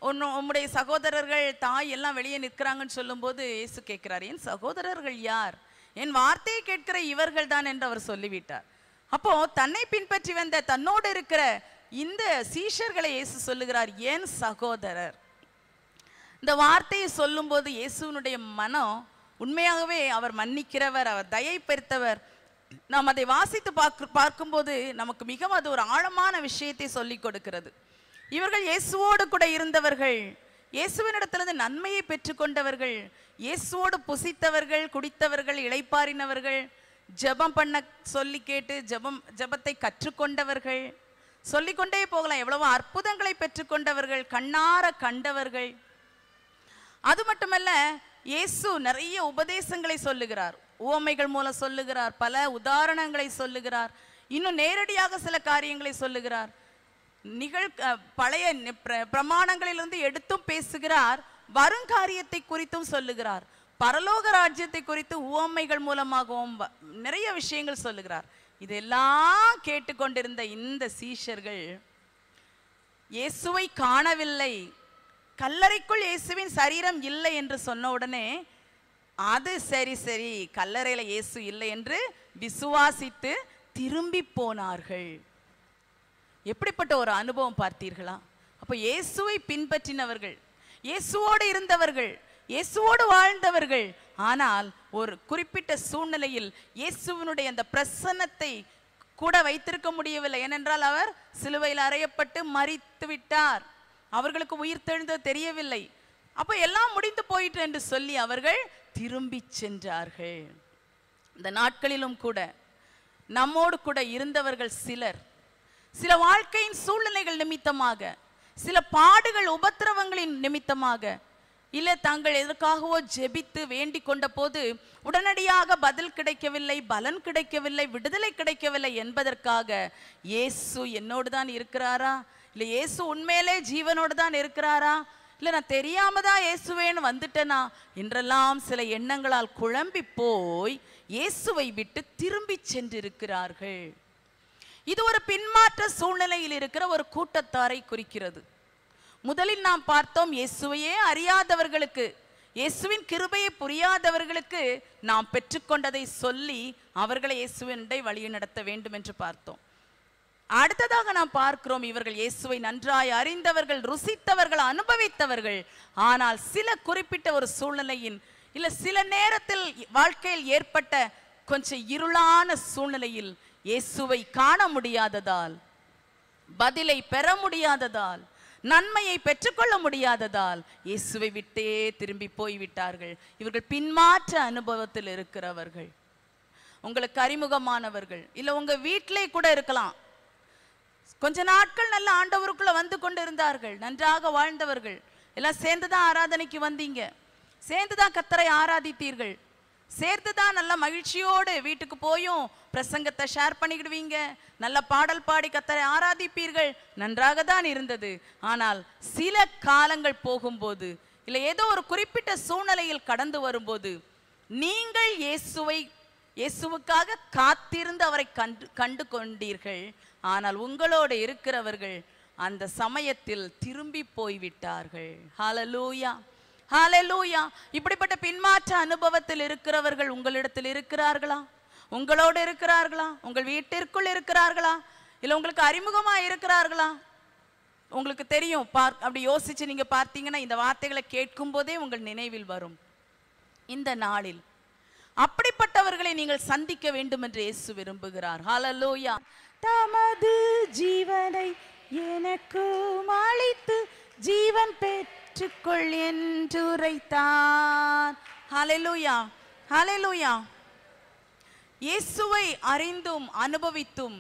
Speaker 1: ஒன்று உம்முடைய சகோதரர்கள் தாய் எல்லாம் வெளியே நிற்கிறாங்கன்னு சொல்லும்போது இயேசு கேட்கிறார் என் சகோதரர்கள் யார் என் வார்த்தையை கேட்கிற இவர்கள் தான் என்று அவர் சொல்லிவிட்டார் அப்போ தன்னை பின்பற்றி வந்த தன்னோடு இருக்கிற இந்த சீஷர்களை இயேசு சொல்லுகிறார் என் சகோதரர் இந்த வார்த்தையை சொல்லும்போது இயேசுனுடைய மனம் உண்மையாகவே அவர் மன்னிக்கிறவர் அவர் தயை பெருத்தவர் நாம் அதை வாசித்து பார்க்க பார்க்கும்போது நமக்கு மிகவும் அது ஒரு ஆழமான விஷயத்தை சொல்லி கொடுக்கிறது இவர்கள் இயேசுவோடு கூட இருந்தவர்கள் இயேசுவனிடத்திலிருந்து நன்மையை பெற்றுக்கொண்டவர்கள் இயேசுவோடு புசித்தவர்கள் குடித்தவர்கள் இளைப்பாறினவர்கள் ஜபம் பண்ண சொல்லி கேட்டு ஜபம் ஜபத்தை கற்றுக்கொண்டவர்கள் சொல்லிக்கொண்டே போகலாம் எவ்வளவோ அற்புதங்களை பெற்றுக்கொண்டவர்கள் கண்ணார கண்டவர்கள் அது மட்டுமல்ல இயேசு நிறைய உபதேசங்களை சொல்லுகிறார் உவமைகள் மூலம் சொல்லுகிறார் பல உதாரணங்களை சொல்லுகிறார் இன்னும் நேரடியாக சில காரியங்களை சொல்லுகிறார் நிகழ் பழைய பிரமாணங்களிலிருந்து எடுத்தும் பேசுகிறார் வருங்காரியத்தை குறித்தும் சொல்லுகிறார் பரலோக ராஜ்யத்தை குறித்து உவமைகள் மூலமாகவும் நிறைய விஷயங்கள் சொல்லுகிறார் இதெல்லாம் கேட்டுக்கொண்டிருந்த இந்த சீஷர்கள் இயேசுவை காணவில்லை கல்லறைக்குள் இயேசுவின் சரீரம் இல்லை என்று சொன்ன உடனே அது சரி சரி கல்லறையில் இயேசு இல்லை என்று விசுவாசித்து திரும்பி போனார்கள் எப்படிப்பட்ட ஒரு அனுபவம் பார்த்தீர்களா அப்போ இயேசுவை பின்பற்றினவர்கள் இயேசுவோடு இருந்தவர்கள் இயேசுவோடு வாழ்ந்தவர்கள் ஆனால் ஒரு குறிப்பிட்ட சூழ்நிலையில் இயேசுவனுடைய அந்த பிரசன்னத்தை கூட வைத்திருக்க முடியவில்லை ஏனென்றால் அவர் சிலுவையில் அறையப்பட்டு மறித்து விட்டார் அவர்களுக்கு உயிர் தெழுந்த தெரியவில்லை அப்போ எல்லாம் முடிந்து போயிட்டு என்று சொல்லி அவர்கள் திரும்பி சென்றார்கள் இந்த நாட்களிலும் கூட நம்மோடு கூட இருந்தவர்கள் சிலர் சில வாழ்க்கையின் சூழ்நிலைகள் நிமித்தமாக சில பாடுகள் உபத்திரவங்களின் நிமித்தமாக இல்லை தாங்கள் எதற்காகவோ ஜெபித்து வேண்டி கொண்ட போது உடனடியாக பதில் கிடைக்கவில்லை பலன் கிடைக்கவில்லை விடுதலை கிடைக்கவில்லை என்பதற்காக இயேசு என்னோடு தான் இருக்கிறாரா இல்லை இயேசு உண்மையிலே ஜீவனோடு தான் இருக்கிறாரா இல்லை நான் தெரியாம தான் இயேசுவேன்னு வந்துட்டேனா என்றெல்லாம் சில எண்ணங்களால் குழம்பி போய் இயேசுவை விட்டு திரும்பி சென்றிருக்கிறார்கள் இது ஒரு பின்மாற்ற சூழ்நிலையில் இருக்கிற ஒரு கூட்டத்தாரை குறிக்கிறது முதலில் நாம் பார்த்தோம் இயேசுவையே அறியாதவர்களுக்கு இயேசுவின் கிருபையை புரியாதவர்களுக்கு நாம் பெற்றுக்கொண்டதை சொல்லி அவர்களை இயேசுவினை வழியை நடத்த வேண்டும் என்று பார்த்தோம் அடுத்ததாக நாம் பார்க்கிறோம் இவர்கள் இயேசுவை நன்றாய் அறிந்தவர்கள் ருசித்தவர்கள் அனுபவித்தவர்கள் ஆனால் சில குறிப்பிட்ட ஒரு சூழ்நிலையின் இல்லை சில நேரத்தில் வாழ்க்கையில் ஏற்பட்ட கொஞ்சம் இருளான சூழ்நிலையில் இயேசுவை காண முடியாததால் பதிலை பெற முடியாததால் நன்மையை பெற்றுக்கொள்ள முடியாததால் இயேசுவை விட்டே திரும்பி போய்விட்டார்கள் இவர்கள் பின்மாற்ற அனுபவத்தில் இருக்கிறவர்கள் உங்களுக்கு அறிமுகமானவர்கள் இல்லை உங்கள் வீட்டிலே கூட இருக்கலாம் கொஞ்ச நாட்கள் நல்ல ஆண்டவருக்குள்ள வந்து கொண்டு இருந்தார்கள் நன்றாக வாழ்ந்தவர்கள் எல்லாம் சேர்ந்து தான் ஆராதனைக்கு வந்தீங்க சேர்ந்து தான் கத்தரை ஆராதித்தீர்கள் சேர்த்துதான் நல்ல மகிழ்ச்சியோடு வீட்டுக்கு போயும் பிரசங்கத்தை ஷேர் பண்ணிக்கிடுவீங்க நல்ல பாடல் பாடி கத்தரை ஆராதிப்பீர்கள் நன்றாக தான் இருந்தது ஆனால் சில காலங்கள் போகும்போது இல்லை ஏதோ ஒரு குறிப்பிட்ட சூழ்நிலையில் கடந்து வரும்போது நீங்கள் இயேசுவை இயேசுவுக்காக காத்திருந்து அவரை கண்டு கண்டு கொண்டீர்கள் ஆனால் உங்களோடு இருக்கிறவர்கள் அந்த சமயத்தில் திரும்பி போய்விட்டார்கள் ஹலலூயா ஹாலெலூயா இப்படிப்பட்ட பின்மாற்ற அனுபவத்தில் இருக்கிறவர்கள் உங்களிடத்தில் இருக்கிறார்களா உங்களோடு இருக்கிறார்களா உங்கள் வீட்டிற்குள் இருக்கிறார்களா இல்லை உங்களுக்கு அறிமுகமாக இருக்கிறார்களா உங்களுக்கு தெரியும் பார் அப்படி யோசிச்சு நீங்கள் பார்த்தீங்கன்னா இந்த வார்த்தைகளை கேட்கும் போதே உங்கள் நினைவில் வரும் இந்த நாளில் அப்படிப்பட்டவர்களை நீங்கள் சந்திக்க வேண்டும் என்று இயேசு விரும்புகிறார் ஹலலோயா தமது ஜீவனை எனக்கு மாளித்து ஜீவன் பெற்று ஏற்றுக்கொள் என்று உரைத்தார் ஹலெலுயா ஹலெலுயா இயேசுவை அறிந்தும் அனுபவித்தும்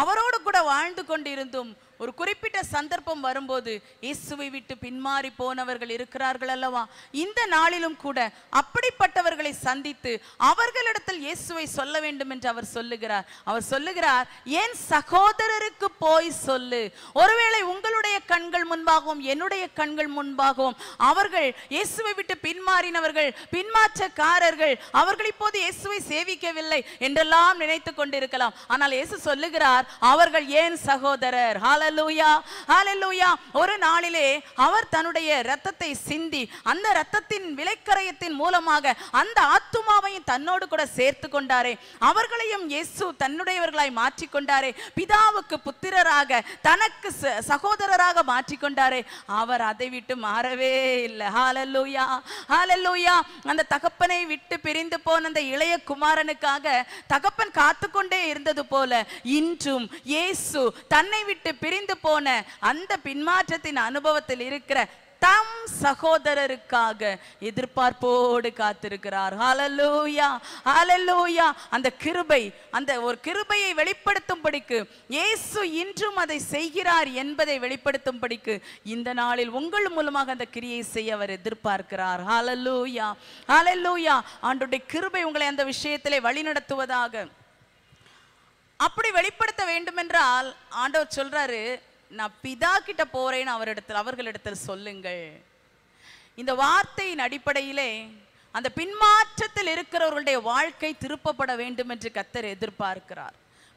Speaker 1: அவரோடு கூட வாழ்ந்து கொண்டிருந்தும் ஒரு குறிப்பிட்ட சந்தர்ப்பம் வரும்போது இயேசுவை விட்டு பின்மாறி போனவர்கள் இருக்கிறார்கள் அல்லவா இந்த நாளிலும் கூட அப்படிப்பட்டவர்களை சந்தித்து அவர்களிடத்தில் இயேசுவை சொல்ல வேண்டும் என்று அவர் சொல்லுகிறார் அவர் சொல்லுகிறார் ஏன் சகோதரருக்கு போய் சொல்லு ஒருவேளை உங்களுடைய கண்கள் முன்பாகவும் என்னுடைய கண்கள் முன்பாகவும் அவர்கள் இயேசுவை விட்டு பின்மாறினவர்கள் பின்மாற்றக்காரர்கள் அவர்கள் இப்போது இயேசுவை சேவிக்கவில்லை என்றெல்லாம் நினைத்து கொண்டிருக்கலாம் ஆனால் இயேசு சொல்லுகிறார் அவர்கள் ஏன் சகோதரர் ஹால ஹாலலூயா ஹாலலூயா ஒரு நாளிலே அவர் தன்னுடைய ரத்தத்தை சிந்தி அந்த ரத்தத்தின் விலைக்கரையத்தின் மூலமாக அந்த ஆத்துமாவையும் தன்னோடு கூட சேர்த்து கொண்டாரே அவர்களையும் இயேசு தன்னுடையவர்களாய் மாற்றிக்கொண்டாரே பிதாவுக்கு புத்திரராக தனக்கு சகோதரராக மாற்றிக்கொண்டாரே அவர் அதை விட்டு மாறவே இல்லை ஹாலலூயா ஹாலலூயா அந்த தகப்பனை விட்டு பிரிந்து போன அந்த இளைய குமாரனுக்காக தகப்பன் காத்துக்கொண்டே இருந்தது போல இன்றும் இயேசு தன்னை விட்டு பிரி பிரிந்து போன அந்த பின்மாற்றத்தின் அனுபவத்தில் இருக்கிற தம் சகோதரருக்காக எதிர்பார்ப்போடு காத்திருக்கிறார் ஹலலூயா ஹலலூயா அந்த கிருபை அந்த ஒரு கிருபையை வெளிப்படுத்தும்படிக்கு இயேசு இன்றும் அதை செய்கிறார் என்பதை வெளிப்படுத்தும்படிக்கு இந்த நாளில் உங்கள் மூலமாக அந்த கிரியை செய்ய அவர் எதிர்பார்க்கிறார் ஹலலூயா ஹலலூயா ஆண்டுடைய கிருபை உங்களை அந்த விஷயத்திலே வழிநடத்துவதாக அப்படி வெளிப்படுத்த வேண்டுமென்றால் ஆண்டவர் சொல்றாரு நான் பிதா கிட்ட போறேன்னு அவரிடத்தில் அவர்களிடத்தில் சொல்லுங்கள் இந்த வார்த்தையின் அடிப்படையிலே அந்த பின்மாற்றத்தில் இருக்கிறவர்களுடைய வாழ்க்கை திருப்பப்பட வேண்டும் என்று கத்தர் எதிர்பார்க்கிறார்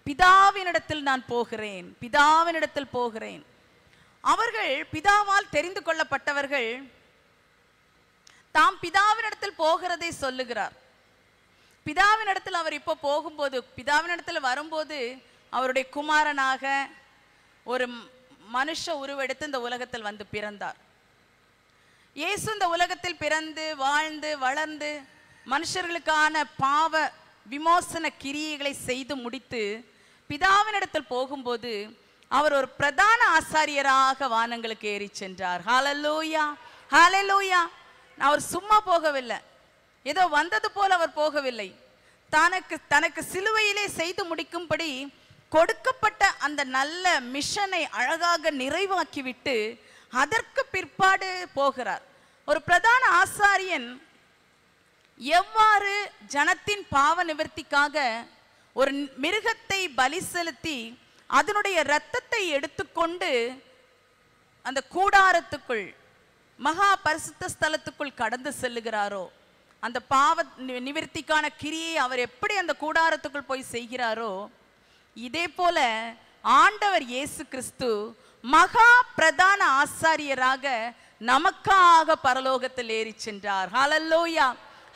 Speaker 1: பிதாவினிடத்தில் நான் போகிறேன் பிதாவினிடத்தில் போகிறேன் அவர்கள் பிதாவால் தெரிந்து கொள்ளப்பட்டவர்கள் தாம் பிதாவினிடத்தில் போகிறதை சொல்லுகிறார் பிதாவின் இடத்துல அவர் இப்போ போகும்போது பிதாவின் இடத்துல வரும்போது அவருடைய குமாரனாக ஒரு மனுஷ உருவெடுத்து இந்த உலகத்தில் வந்து பிறந்தார் இயேசு இந்த உலகத்தில் பிறந்து வாழ்ந்து வளர்ந்து மனுஷர்களுக்கான பாவ விமோசன கிரியைகளை செய்து முடித்து பிதாவினிடத்தில் போகும்போது அவர் ஒரு பிரதான ஆசாரியராக வானங்களுக்கு ஏறி சென்றார் ஹாலலூயா ஹாலலூயா அவர் சும்மா போகவில்லை ஏதோ வந்தது போல் அவர் போகவில்லை தனக்கு தனக்கு சிலுவையிலே செய்து முடிக்கும்படி கொடுக்கப்பட்ட அந்த நல்ல மிஷனை அழகாக நிறைவாக்கிவிட்டு அதற்கு பிற்பாடு போகிறார் ஒரு பிரதான ஆசாரியன் எவ்வாறு ஜனத்தின் பாவ நிவர்த்திக்காக ஒரு மிருகத்தை பலி செலுத்தி அதனுடைய இரத்தத்தை எடுத்துக்கொண்டு அந்த கூடாரத்துக்குள் மகா பரிசுத்த ஸ்தலத்துக்குள் கடந்து செல்லுகிறாரோ அந்த பாவ நிவர்த்திக்கான கிரியை அவர் எப்படி அந்த கூடாரத்துக்குள் போய் செய்கிறாரோ இதே போல ஆண்டவர் இயேசு கிறிஸ்து மகா பிரதான ஆசாரியராக நமக்காக பரலோகத்தில் ஏறி சென்றார் ஹலல்லோயா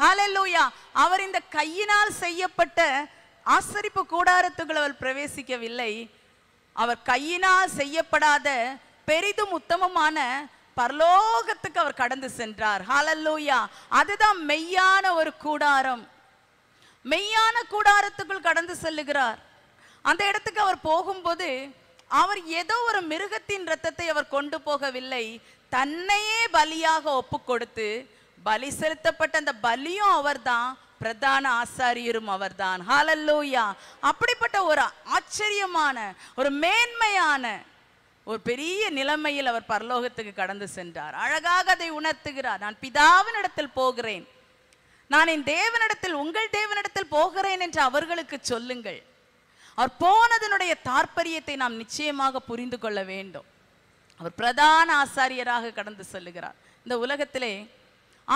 Speaker 1: ஹலல்லோயா அவர் இந்த கையினால் செய்யப்பட்ட ஆசரிப்பு கூடாரத்துக்குள் அவர் பிரவேசிக்கவில்லை அவர் கையினால் செய்யப்படாத பெரிதும் உத்தமமான பரலோகத்துக்கு அவர் கடந்து சென்றார் ஹாலல்லூயா அதுதான் மெய்யான ஒரு கூடாரம் மெய்யான கூடாரத்துக்குள் கடந்து செல்லுகிறார் அந்த இடத்துக்கு அவர் போகும்போது அவர் ஏதோ ஒரு மிருகத்தின் ரத்தத்தை அவர் கொண்டு போகவில்லை தன்னையே பலியாக ஒப்பு கொடுத்து பலி செலுத்தப்பட்ட அந்த பலியும் அவர்தான் பிரதான ஆசாரியரும் அவர்தான் ஹாலல்லூயா அப்படிப்பட்ட ஒரு ஆச்சரியமான ஒரு மேன்மையான ஒரு பெரிய நிலைமையில் அவர் பரலோகத்துக்கு கடந்து சென்றார் அழகாக அதை உணர்த்துகிறார் நான் பிதாவினிடத்தில் போகிறேன் நான் என் தேவனிடத்தில் உங்கள் தேவனிடத்தில் போகிறேன் என்று அவர்களுக்கு சொல்லுங்கள் அவர் போனதனுடைய தாற்பரியத்தை நாம் நிச்சயமாக புரிந்து கொள்ள வேண்டும் அவர் பிரதான ஆசாரியராக கடந்து செல்லுகிறார் இந்த உலகத்திலே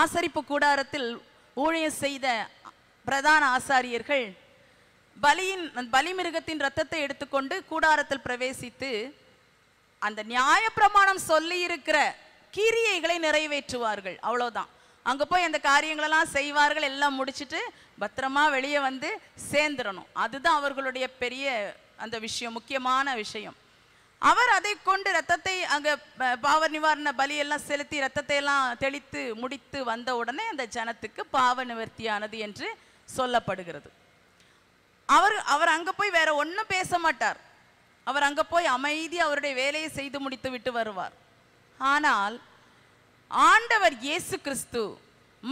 Speaker 1: ஆசரிப்பு கூடாரத்தில் ஊழியம் செய்த பிரதான ஆசாரியர்கள் பலியின் பலிமிருகத்தின் ரத்தத்தை எடுத்துக்கொண்டு கூடாரத்தில் பிரவேசித்து அந்த பிரமாணம் சொல்லி இருக்கிற கிரியைகளை நிறைவேற்றுவார்கள் அவ்வளோதான் அங்கே போய் அந்த காரியங்களெல்லாம் செய்வார்கள் எல்லாம் முடிச்சுட்டு பத்திரமா வெளியே வந்து சேர்ந்துடணும் அதுதான் அவர்களுடைய பெரிய அந்த விஷயம் முக்கியமான விஷயம் அவர் அதை கொண்டு ரத்தத்தை அங்கே பாவ நிவாரண பலியெல்லாம் செலுத்தி ரத்தத்தை எல்லாம் தெளித்து முடித்து வந்த உடனே அந்த ஜனத்துக்கு பாவ நிவர்த்தியானது என்று சொல்லப்படுகிறது அவர் அவர் அங்கே போய் வேற ஒன்றும் பேச மாட்டார் அவர் அங்கே போய் அமைதி அவருடைய வேலையை செய்து முடித்து விட்டு வருவார் ஆனால் ஆண்டவர் இயேசு கிறிஸ்து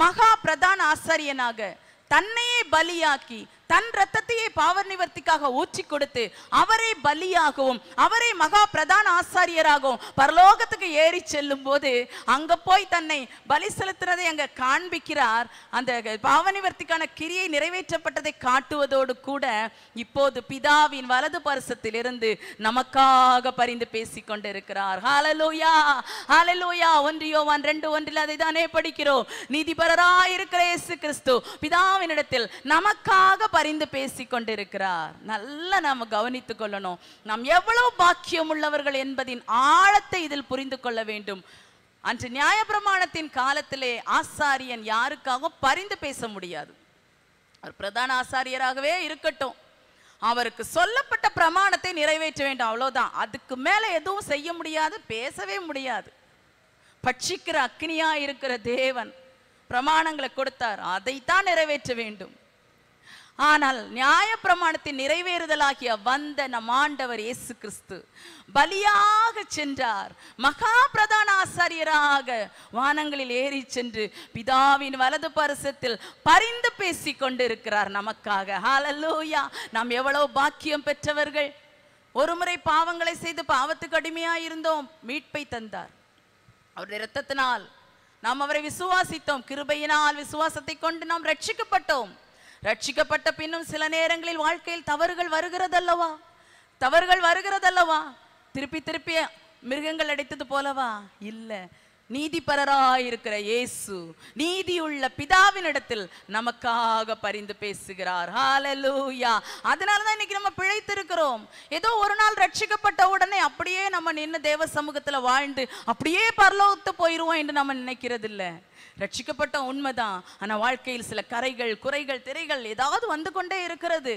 Speaker 1: மகா பிரதான ஆசாரியனாக தன்னையே பலியாக்கி தன் ரத்தத்தையே பாவ நிவர்த்திக்காக ஊற்றி கொடுத்து அவரை பலியாகவும் அவரை மகா பிரதான ஆசாரியராகவும் பரலோகத்துக்கு ஏறி செல்லும் போது அங்க போய் தன்னை பலி செலுத்துறதை அங்க காண்பிக்கிறார் அந்த பாவ நிவர்த்திக்கான கிரியை நிறைவேற்றப்பட்டதை காட்டுவதோடு கூட இப்போது பிதாவின் வலது பரிசத்திலிருந்து நமக்காக பரிந்து பேசிக் கொண்டிருக்கிறார் ஹாலலூயா ஹாலலூயா ஒன்று யோவான் ரெண்டு ஒன்றில் அதை தானே படிக்கிறோம் நீதிபரராய் இயேசு கிறிஸ்து பிதாவினிடத்தில் நமக்காக பரிந்து பேசி கொண்டிருக்கிறார் நல்லா நாம் கவனித்து கொள்ளணும் நாம் எவ்வளவு பாக்கியம் உள்ளவர்கள் என்பதின் ஆழத்தை இதில் புரிந்து கொள்ள வேண்டும் அன்று பிரமாணத்தின் காலத்திலே ஆசாரியன் யாருக்காகவும் பரிந்து பேச முடியாது அவர் பிரதான ஆசாரியராகவே இருக்கட்டும் அவருக்கு சொல்லப்பட்ட பிரமாணத்தை நிறைவேற்ற வேண்டும் அவ்வளோதான் அதுக்கு மேலே எதுவும் செய்ய முடியாது பேசவே முடியாது பட்சிக்கிற அக்னியா இருக்கிற தேவன் பிரமாணங்களை கொடுத்தார் அதைத்தான் நிறைவேற்ற வேண்டும் ஆனால் நியாயப்பிரமாணத்தின் நிறைவேறுதலாகிய வந்த நம் ஆண்டவர் இயேசு கிறிஸ்து பலியாக சென்றார் மகா பிரதான ஆசாரியராக வானங்களில் ஏறி சென்று பிதாவின் வலது பரிசத்தில் பரிந்து பேசி கொண்டிருக்கிறார் நமக்காக ஹாலல்லூயா நாம் எவ்வளவு பாக்கியம் பெற்றவர்கள் ஒருமுறை பாவங்களை செய்து பாவத்துக்கு அடிமையாக இருந்தோம் மீட்பை தந்தார் அவருடைய இரத்தத்தினால் நாம் அவரை விசுவாசித்தோம் கிருபையினால் விசுவாசத்தை கொண்டு நாம் ரட்சிக்கப்பட்டோம் ரட்சிக்கப்பட்ட பின்னும் சில நேரங்களில் வாழ்க்கையில் தவறுகள் வருகிறதல்லவா தவறுகள் வருகிறதல்லவா திருப்பி திருப்பி மிருகங்கள் அடைத்தது போலவா இல்லை நீதிபரராக இருக்கிற இயேசு நீதியுள்ள பிதாவினிடத்தில் நமக்காக பரிந்து பேசுகிறார் ஹாலலூயா அதனால தான் இன்னைக்கு நம்ம பிழைத்திருக்கிறோம் ஏதோ ஒரு நாள் ரட்சிக்கப்பட்ட உடனே அப்படியே நம்ம நின்று தேவ சமூகத்தில் வாழ்ந்து அப்படியே பரலோகத்து போயிடுவோம் என்று நம்ம நினைக்கிறது இல்லை ரட்சிக்கப்பட்ட உண்மைதான் ஆனால் வாழ்க்கையில் சில கரைகள் குறைகள் திரைகள் ஏதாவது வந்து கொண்டே இருக்கிறது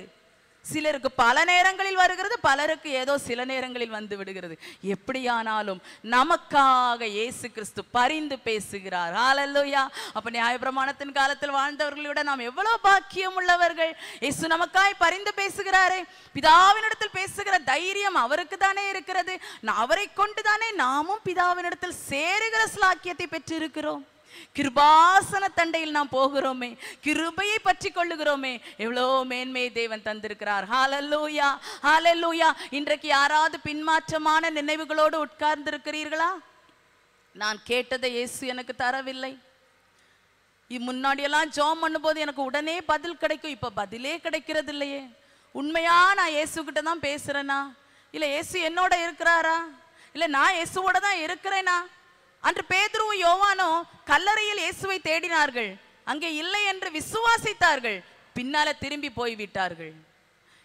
Speaker 1: சிலருக்கு பல நேரங்களில் வருகிறது பலருக்கு ஏதோ சில நேரங்களில் வந்து விடுகிறது எப்படியானாலும் நமக்காக இயேசு கிறிஸ்து பரிந்து பேசுகிறார் ஆலல்லோயா அப்ப நியாயபிரமாணத்தின் காலத்தில் வாழ்ந்தவர்களோட நாம் எவ்வளவு பாக்கியம் உள்ளவர்கள் இயேசு நமக்காய் பரிந்து பேசுகிறாரே பிதாவினிடத்தில் பேசுகிற தைரியம் அவருக்கு தானே இருக்கிறது அவரை கொண்டு தானே நாமும் பிதாவினிடத்தில் சேருகிற ஸ்லாக்கியத்தை பெற்றிருக்கிறோம் கிருபாசன தண்டையில் நாம் போகிறோமே கிருபையை பற்றி கொள்ளுகிறோமே எவ்வளோ மேன்மை தேவன் தந்திருக்கிறார் ஹாலல்லூயா ஹாலல்லூயா இன்றைக்கு யாராவது பின்மாற்றமான நினைவுகளோடு உட்கார்ந்திருக்கிறீர்களா நான் கேட்டதை இயேசு எனக்கு தரவில்லை முன்னாடியெல்லாம் ஜோம் பண்ணும்போது எனக்கு உடனே பதில் கிடைக்கும் இப்போ பதிலே கிடைக்கிறது இல்லையே உண்மையா நான் இயேசுகிட்ட தான் பேசுகிறேனா இல்லை இயேசு என்னோட இருக்கிறாரா இல்லை நான் இயேசுவோட தான் இருக்கிறேனா அன்று பேதுருவும் யோவானோ கல்லறையில் இயேசுவை தேடினார்கள் அங்கே இல்லை என்று விசுவாசித்தார்கள் பின்னால திரும்பி போய்விட்டார்கள்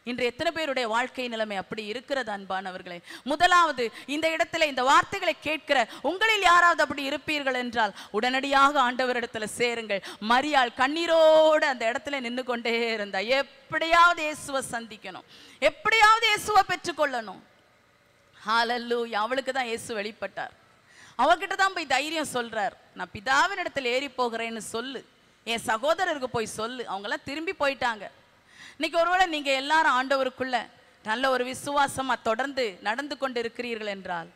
Speaker 1: இன்று எத்தனை பேருடைய வாழ்க்கை நிலைமை அப்படி இருக்கிறது அன்பானவர்களே முதலாவது இந்த இடத்துல இந்த வார்த்தைகளை கேட்கிற உங்களில் யாராவது அப்படி இருப்பீர்கள் என்றால் உடனடியாக ஆண்டவரிடத்துல சேருங்கள் மரியாள் கண்ணீரோடு அந்த இடத்துல நின்று கொண்டே இருந்தா எப்படியாவது இயேசுவை சந்திக்கணும் எப்படியாவது இயேசுவை பெற்றுக்கொள்ளணும் ஹாலல்லூ அவளுக்கு தான் இயேசு வெளிப்பட்டார் அவகிட்ட தான் போய் தைரியம் சொல்கிறார் நான் பிதாவின் இடத்துல ஏறி போகிறேன்னு சொல்லு என் சகோதரருக்கு போய் சொல்லு அவங்களாம் திரும்பி போயிட்டாங்க இன்னைக்கு ஒருவேளை நீங்கள் எல்லாரும் ஆண்டவருக்குள்ள நல்ல ஒரு விசுவாசமாக தொடர்ந்து நடந்து கொண்டு இருக்கிறீர்கள் என்றால்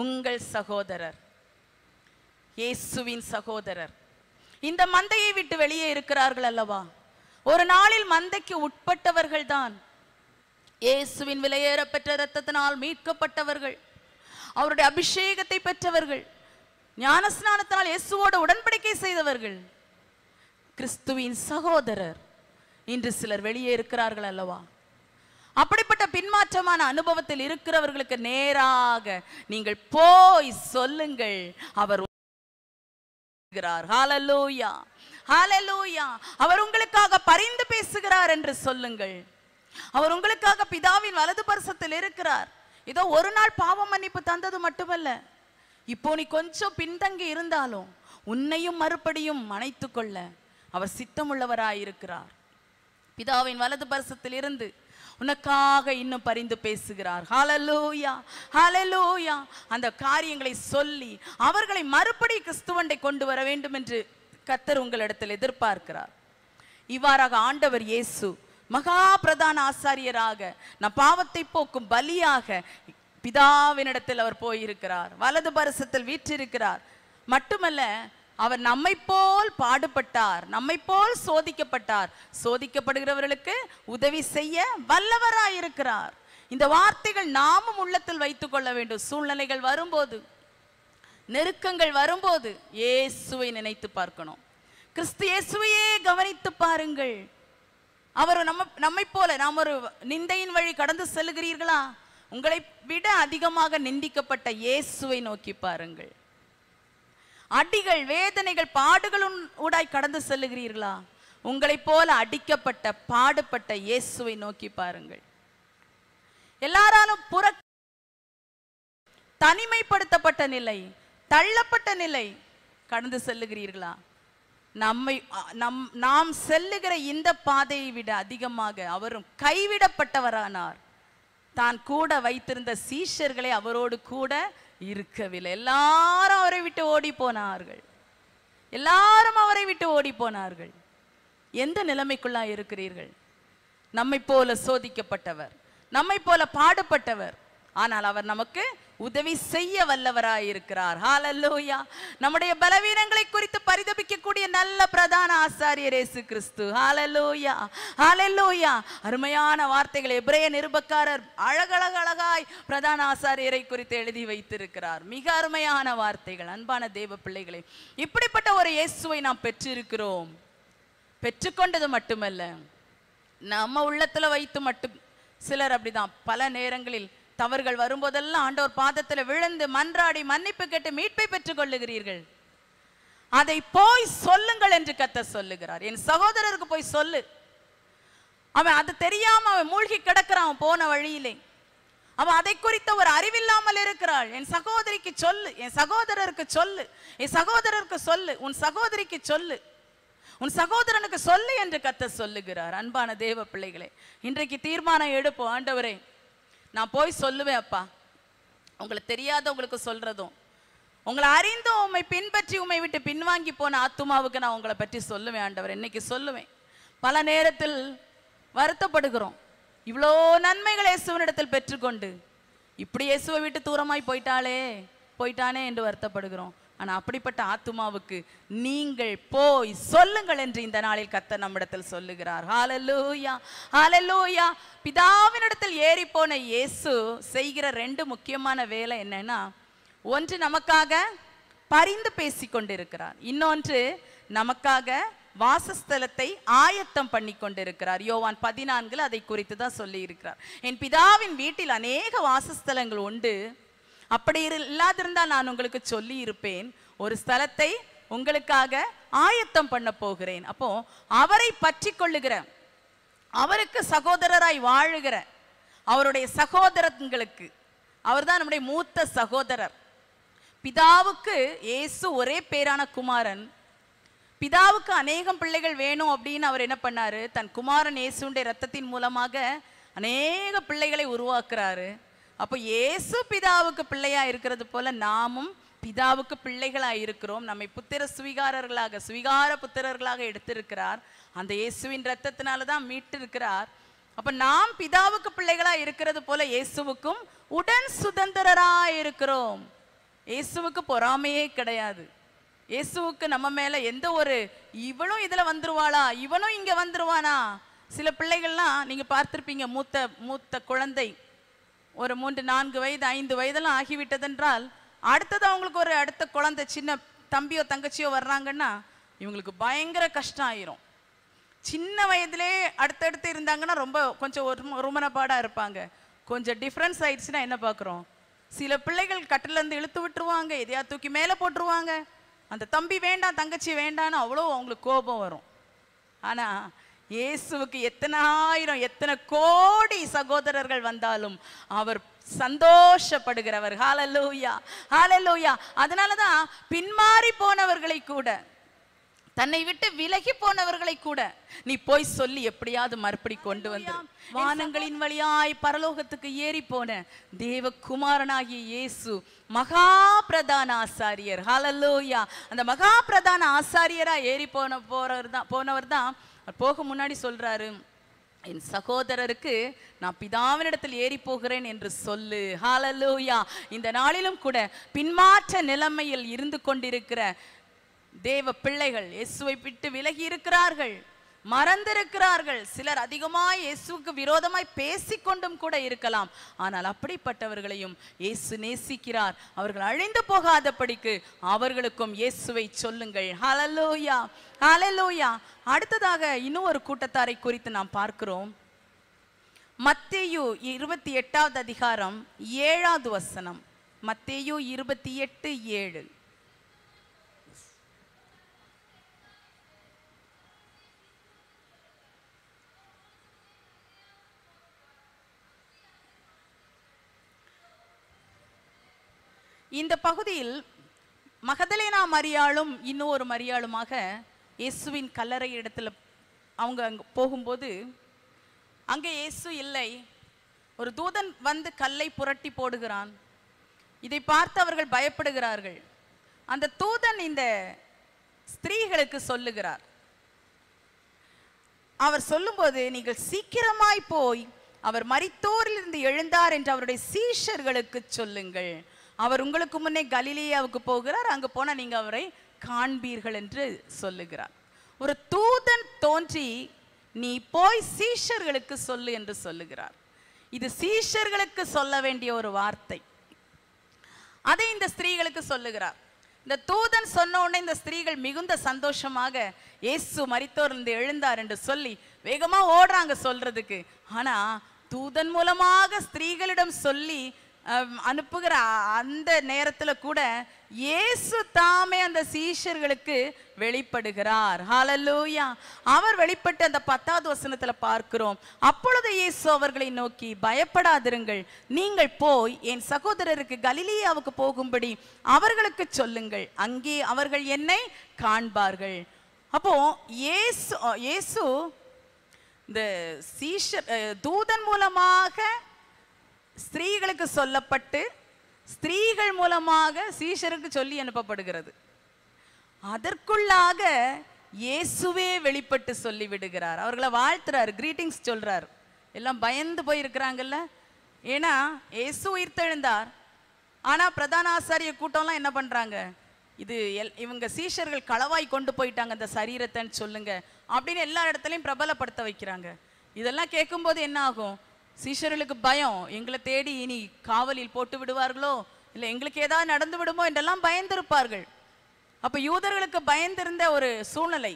Speaker 1: உங்கள் சகோதரர் இயேசுவின் சகோதரர் இந்த மந்தையை விட்டு வெளியே இருக்கிறார்கள் அல்லவா ஒரு நாளில் மந்தைக்கு உட்பட்டவர்கள் தான் இயேசுவின் விலையேற பெற்ற இரத்தத்தினால் மீட்கப்பட்டவர்கள் அவருடைய அபிஷேகத்தை பெற்றவர்கள் ஞானஸ்நானத்தினால் இயேசுவோட உடன்படிக்கை செய்தவர்கள் கிறிஸ்துவின் சகோதரர் இன்று சிலர் வெளியே இருக்கிறார்கள் அல்லவா அப்படிப்பட்ட பின்மாற்றமான அனுபவத்தில் இருக்கிறவர்களுக்கு நேராக நீங்கள் போய் சொல்லுங்கள் அவர் ஹாலலூயா ஹாலலூயா அவர் உங்களுக்காக பரிந்து பேசுகிறார் என்று சொல்லுங்கள் அவர் உங்களுக்காக பிதாவின் வலது பரிசத்தில் இருக்கிறார் ஏதோ ஒரு நாள் பாவம் மன்னிப்பு தந்தது மட்டுமல்ல இப்போ நீ கொஞ்சம் பின்தங்கி இருந்தாலும் உன்னையும் மறுபடியும் அணைத்து கொள்ள அவர் சித்தமுள்ளவராய் இருக்கிறார் பிதாவின் வலது பரிசத்தில் இருந்து உனக்காக இன்னும் பரிந்து பேசுகிறார் ஹாலலூயா ஹலலூயா அந்த காரியங்களை சொல்லி அவர்களை மறுபடி கிறிஸ்துவண்டை கொண்டு வர வேண்டும் என்று கத்தர் உங்களிடத்தில் எதிர்பார்க்கிறார் இவ்வாறாக ஆண்டவர் இயேசு மகா பிரதான ஆசாரியராக நான் பாவத்தை போக்கும் பலியாக பிதாவினிடத்தில் அவர் போயிருக்கிறார் வலது பரிசத்தில் வீற்றிருக்கிறார் மட்டுமல்ல அவர் நம்மை போல் பாடுபட்டார் நம்மை போல் சோதிக்கப்பட்டார் சோதிக்கப்படுகிறவர்களுக்கு உதவி செய்ய வல்லவராயிருக்கிறார் இந்த வார்த்தைகள் நாமும் உள்ளத்தில் வைத்துக் கொள்ள வேண்டும் சூழ்நிலைகள் வரும்போது நெருக்கங்கள் வரும்போது இயேசுவை நினைத்து பார்க்கணும் கிறிஸ்து இயேசுவையே கவனித்து பாருங்கள் அவர் நம்ம நம்மை போல நாம் ஒரு நிந்தையின் வழி கடந்து செல்கிறீர்களா உங்களை விட அதிகமாக நிந்திக்கப்பட்ட இயேசுவை நோக்கி பாருங்கள் அடிகள் வேதனைகள் பாடுகளும் ஊடாய் கடந்து செல்லுகிறீர்களா உங்களைப் போல அடிக்கப்பட்ட பாடுபட்ட இயேசுவை நோக்கி பாருங்கள் எல்லாராலும் புற தனிமைப்படுத்தப்பட்ட நிலை தள்ளப்பட்ட நிலை கடந்து செல்லுகிறீர்களா நம்மை நம் நாம் செல்லுகிற இந்த பாதையை விட அதிகமாக அவரும் கைவிடப்பட்டவரானார் தான் கூட வைத்திருந்த சீஷர்களை அவரோடு கூட இருக்கவில்லை எல்லாரும் அவரை விட்டு ஓடி போனார்கள் எல்லாரும் அவரை விட்டு ஓடி போனார்கள் எந்த நிலைமைக்குள்ளா இருக்கிறீர்கள் நம்மை போல சோதிக்கப்பட்டவர் நம்மை போல பாடுபட்டவர் ஆனால் அவர் நமக்கு உதவி செய்ய வல்லவராயிருக்கிறார் ஹாலல்லூயா நம்முடைய பலவீனங்களை குறித்து பரிதபிக்கக்கூடிய நல்ல பிரதான ஆசாரியர் ஏசு கிறிஸ்து ஹாலல்லூயா ஹாலல்லூயா அருமையான வார்த்தைகளை எபிரேய நிருபக்காரர் அழகழகழகாய் பிரதான ஆசாரியரை குறித்து எழுதி வைத்திருக்கிறார் மிக அருமையான வார்த்தைகள் அன்பான தேவ பிள்ளைகளை இப்படிப்பட்ட ஒரு இயேசுவை நாம் பெற்றிருக்கிறோம் பெற்றுக்கொண்டது மட்டுமல்ல நம்ம உள்ளத்துல வைத்து மட்டும் சிலர் அப்படிதான் பல நேரங்களில் தவறுகள் வரும்போதெல்லாம் ஆண்டவர் பாதத்தில் விழுந்து மன்றாடி மன்னிப்பு கேட்டு மீட்பை பெற்றுக் கொள்ளுகிறீர்கள் அதை போய் சொல்லுங்கள் என்று கத்த சொல்லுகிறார் என் சகோதரருக்கு போய் சொல்லு அவன் அது தெரியாம அவன் மூழ்கி கிடக்கிறான் அவன் போன வழியிலே அவன் அதை குறித்த ஒரு அறிவில்லாமல் இருக்கிறாள் என் சகோதரிக்கு சொல்லு என் சகோதரருக்கு சொல்லு என் சகோதரருக்கு சொல்லு உன் சகோதரிக்கு சொல்லு உன் சகோதரனுக்கு சொல்லு என்று கத்த சொல்லுகிறார் அன்பான தேவ பிள்ளைகளே இன்றைக்கு தீர்மானம் எடுப்போம் ஆண்டவரே நான் போய் சொல்லுவேன் அப்பா உங்களுக்கு தெரியாதவங்களுக்கு சொல்கிறதும் உங்களை அறிந்து உண்மை பின்பற்றி உண்மை விட்டு பின்வாங்கி போன ஆத்துமாவுக்கு நான் உங்களை பற்றி சொல்லுவேன் ஆண்டவர் இன்னைக்கு சொல்லுவேன் பல நேரத்தில் வருத்தப்படுகிறோம் இவ்வளோ நன்மைகளை இயேசுவனிடத்தில் பெற்றுக்கொண்டு இப்படி இயேசுவை விட்டு தூரமாய் போயிட்டாளே போயிட்டானே என்று வருத்தப்படுகிறோம் ஆனால் அப்படிப்பட்ட ஆத்துமாவுக்கு நீங்கள் போய் சொல்லுங்கள் என்று இந்த நாளில் கத்த நம்மிடத்தில் சொல்லுகிறார் ஹாலலூயா ஹாலலூயா பிதாவினிடத்தில் ஏறி போன இயேசு செய்கிற ரெண்டு முக்கியமான வேலை என்னன்னா ஒன்று நமக்காக பரிந்து பேசி கொண்டிருக்கிறார் இன்னொன்று நமக்காக வாசஸ்தலத்தை ஆயத்தம் பண்ணி கொண்டிருக்கிறார் யோவான் பதினான்கில் அதை குறித்து தான் சொல்லி இருக்கிறார் என் பிதாவின் வீட்டில் அநேக வாசஸ்தலங்கள் உண்டு அப்படி இல்லாதிருந்தால் நான் உங்களுக்கு சொல்லி இருப்பேன் ஒரு ஸ்தலத்தை உங்களுக்காக ஆயத்தம் பண்ண போகிறேன் அப்போ அவரை பற்றி கொள்ளுகிற அவருக்கு சகோதரராய் வாழுகிற அவருடைய சகோதரங்களுக்கு அவர்தான் நம்முடைய மூத்த சகோதரர் பிதாவுக்கு இயேசு ஒரே பேரான குமாரன் பிதாவுக்கு அநேகம் பிள்ளைகள் வேணும் அப்படின்னு அவர் என்ன பண்ணாரு தன் குமாரன் இயேசுடைய ரத்தத்தின் மூலமாக அநேக பிள்ளைகளை உருவாக்குறாரு அப்போ இயேசு பிதாவுக்கு பிள்ளையாக இருக்கிறது போல நாமும் பிதாவுக்கு பிள்ளைகளாக இருக்கிறோம் நம்மை புத்திர சுவீகாரர்களாக சுவீகார புத்திரர்களாக எடுத்திருக்கிறார் அந்த இயேசுவின் ரத்தத்தினால தான் இருக்கிறார் அப்போ நாம் பிதாவுக்கு பிள்ளைகளாக இருக்கிறது போல இயேசுவுக்கும் உடன் சுதந்திரராக இருக்கிறோம் இயேசுவுக்கு பொறாமையே கிடையாது இயேசுவுக்கு நம்ம மேலே எந்த ஒரு இவனும் இதில் வந்துருவாளா இவனும் இங்கே வந்துருவானா சில பிள்ளைகள்லாம் நீங்கள் பார்த்துருப்பீங்க மூத்த மூத்த குழந்தை ஒரு மூன்று நான்கு வயது ஐந்து வயதெல்லாம் ஆகிவிட்டதென்றால் அடுத்தது அவங்களுக்கு ஒரு அடுத்த குழந்தை சின்ன தம்பியோ தங்கச்சியோ வர்றாங்கன்னா இவங்களுக்கு பயங்கர கஷ்டம் ஆயிரும் சின்ன வயதிலே அடுத்தடுத்து இருந்தாங்கன்னா ரொம்ப கொஞ்சம் ஒரு ருமனப்பாடாக இருப்பாங்க கொஞ்சம் டிஃப்ரென்ஸ் ஆயிடுச்சுன்னா என்ன பார்க்குறோம் சில பிள்ளைகள் கட்டிலேருந்து இழுத்து விட்டுருவாங்க எதையா தூக்கி மேலே போட்டுருவாங்க அந்த தம்பி வேண்டாம் தங்கச்சி வேண்டான்னு அவ்வளோ அவங்களுக்கு கோபம் வரும் ஆனால் இயேசுவுக்கு எத்தனை ஆயிரம் எத்தனை கோடி சகோதரர்கள் வந்தாலும் அவர் சந்தோஷப்படுகிறவர் ஹாலல்லூயா ஹாலல்லூயா அதனால தான் பின்மாறி போனவர்களை கூட தன்னை விட்டு விலகி போனவர்களை கூட நீ போய் சொல்லி எப்படியாவது மறுபடி கொண்டு வந்து வானங்களின் வழியாய் பரலோகத்துக்கு ஏறி போன தேவ குமாரனாகிய இயேசு மகா பிரதான ஆசாரியர் ஹாலல்லோயா அந்த மகா பிரதான ஆசாரியரா ஏறி போன போறவர் தான் போனவர் தான் போக முன்னாடி சொல்றாரு என் சகோதரருக்கு நான் பிதாவினிடத்தில் ஏறி போகிறேன் என்று சொல்லு ஹாலலூயா இந்த நாளிலும் கூட பின்மாற்ற நிலைமையில் இருந்து கொண்டிருக்கிற தேவ பிள்ளைகள் இயேசுவை விட்டு விலகி இருக்கிறார்கள் மறந்திருக்கிறார்கள் சிலர் அதிகமாய் இயேசுக்கு விரோதமாய் பேசிக்கொண்டும் கூட இருக்கலாம் ஆனால் அப்படிப்பட்டவர்களையும் இயேசு நேசிக்கிறார் அவர்கள் அழிந்து போகாதபடிக்கு அவர்களுக்கும் இயேசுவை சொல்லுங்கள் ஹலலோயா ஹலலோயா அடுத்ததாக இன்னும் ஒரு கூட்டத்தாரை குறித்து நாம் பார்க்கிறோம் மத்தேயு இருபத்தி எட்டாவது அதிகாரம் ஏழாவது வசனம் மத்தேயு இருபத்தி எட்டு ஏழு இந்த பகுதியில் மகதலேனா மரியாளும் இன்னொரு மரியாளுமாக இயேசுவின் கல்லறை இடத்துல அவங்க அங்கே போகும்போது அங்கே இயேசு இல்லை ஒரு தூதன் வந்து கல்லை புரட்டி போடுகிறான் இதை பார்த்து அவர்கள் பயப்படுகிறார்கள் அந்த தூதன் இந்த ஸ்திரீகளுக்கு சொல்லுகிறார் அவர் சொல்லும்போது நீங்கள் சீக்கிரமாய் போய் அவர் மறித்தோரிலிருந்து எழுந்தார் என்று அவருடைய சீஷர்களுக்கு சொல்லுங்கள் அவர் உங்களுக்கு முன்னே கலிலியாவுக்கு போகிறார் அங்கு போனால் நீங்கள் அவரை காண்பீர்கள் என்று சொல்லுகிறார் ஒரு தூதன் தோன்றி நீ போய் சீஷர்களுக்கு சொல்லு என்று சொல்லுகிறார் இது சீஷர்களுக்கு சொல்ல வேண்டிய ஒரு வார்த்தை அதை இந்த ஸ்திரீகளுக்கு சொல்லுகிறார் இந்த தூதன் சொன்ன உடனே இந்த ஸ்திரீகள் மிகுந்த சந்தோஷமாக இயேசு இருந்து எழுந்தார் என்று சொல்லி வேகமாக ஓடுறாங்க சொல்றதுக்கு ஆனா தூதன் மூலமாக ஸ்திரீகளிடம் சொல்லி அனுப்புகிற அந்த நேரத்தில் கூட இயேசு தாமே அந்த சீஷர்களுக்கு வெளிப்படுகிறார் ஹாலலூயா அவர் வெளிப்பட்டு அந்த பத்தாவது வசனத்தில் பார்க்கிறோம் அப்பொழுது இயேசு அவர்களை நோக்கி பயப்படாதிருங்கள் நீங்கள் போய் என் சகோதரருக்கு கலிலியாவுக்கு போகும்படி அவர்களுக்கு சொல்லுங்கள் அங்கே அவர்கள் என்னை காண்பார்கள் அப்போ இயேசு இயேசு இந்த சீஷர் தூதன் மூலமாக ஸ்திரீகளுக்கு சொல்லப்பட்டு ஸ்திரீகள் மூலமாக சீஷருக்கு சொல்லி அனுப்பப்படுகிறது அதற்குள்ளாக இயேசுவே வெளிப்பட்டு சொல்லி விடுகிறார் அவர்களை வாழ்த்துறாரு கிரீட்டிங்ஸ் சொல்றாரு எல்லாம் பயந்து போயிருக்கிறாங்கல்ல ஏன்னா இயேசு உயிர்த்தெழுந்தார் ஆனால் பிரதான ஆசாரிய கூட்டம்லாம் என்ன பண்ணுறாங்க இது எல் இவங்க சீஷர்கள் களவாய் கொண்டு போயிட்டாங்க அந்த சரீரத்தைன்னு சொல்லுங்க அப்படின்னு எல்லா இடத்துலையும் பிரபலப்படுத்த வைக்கிறாங்க இதெல்லாம் கேட்கும்போது என்ன ஆகும் சீஷர்களுக்கு பயம் எங்களை தேடி இனி காவலில் போட்டு விடுவார்களோ இல்லை எங்களுக்கு ஏதாவது நடந்து விடுமோ என்றெல்லாம் பயந்திருப்பார்கள் அப்போ யூதர்களுக்கு பயந்திருந்த ஒரு சூழ்நிலை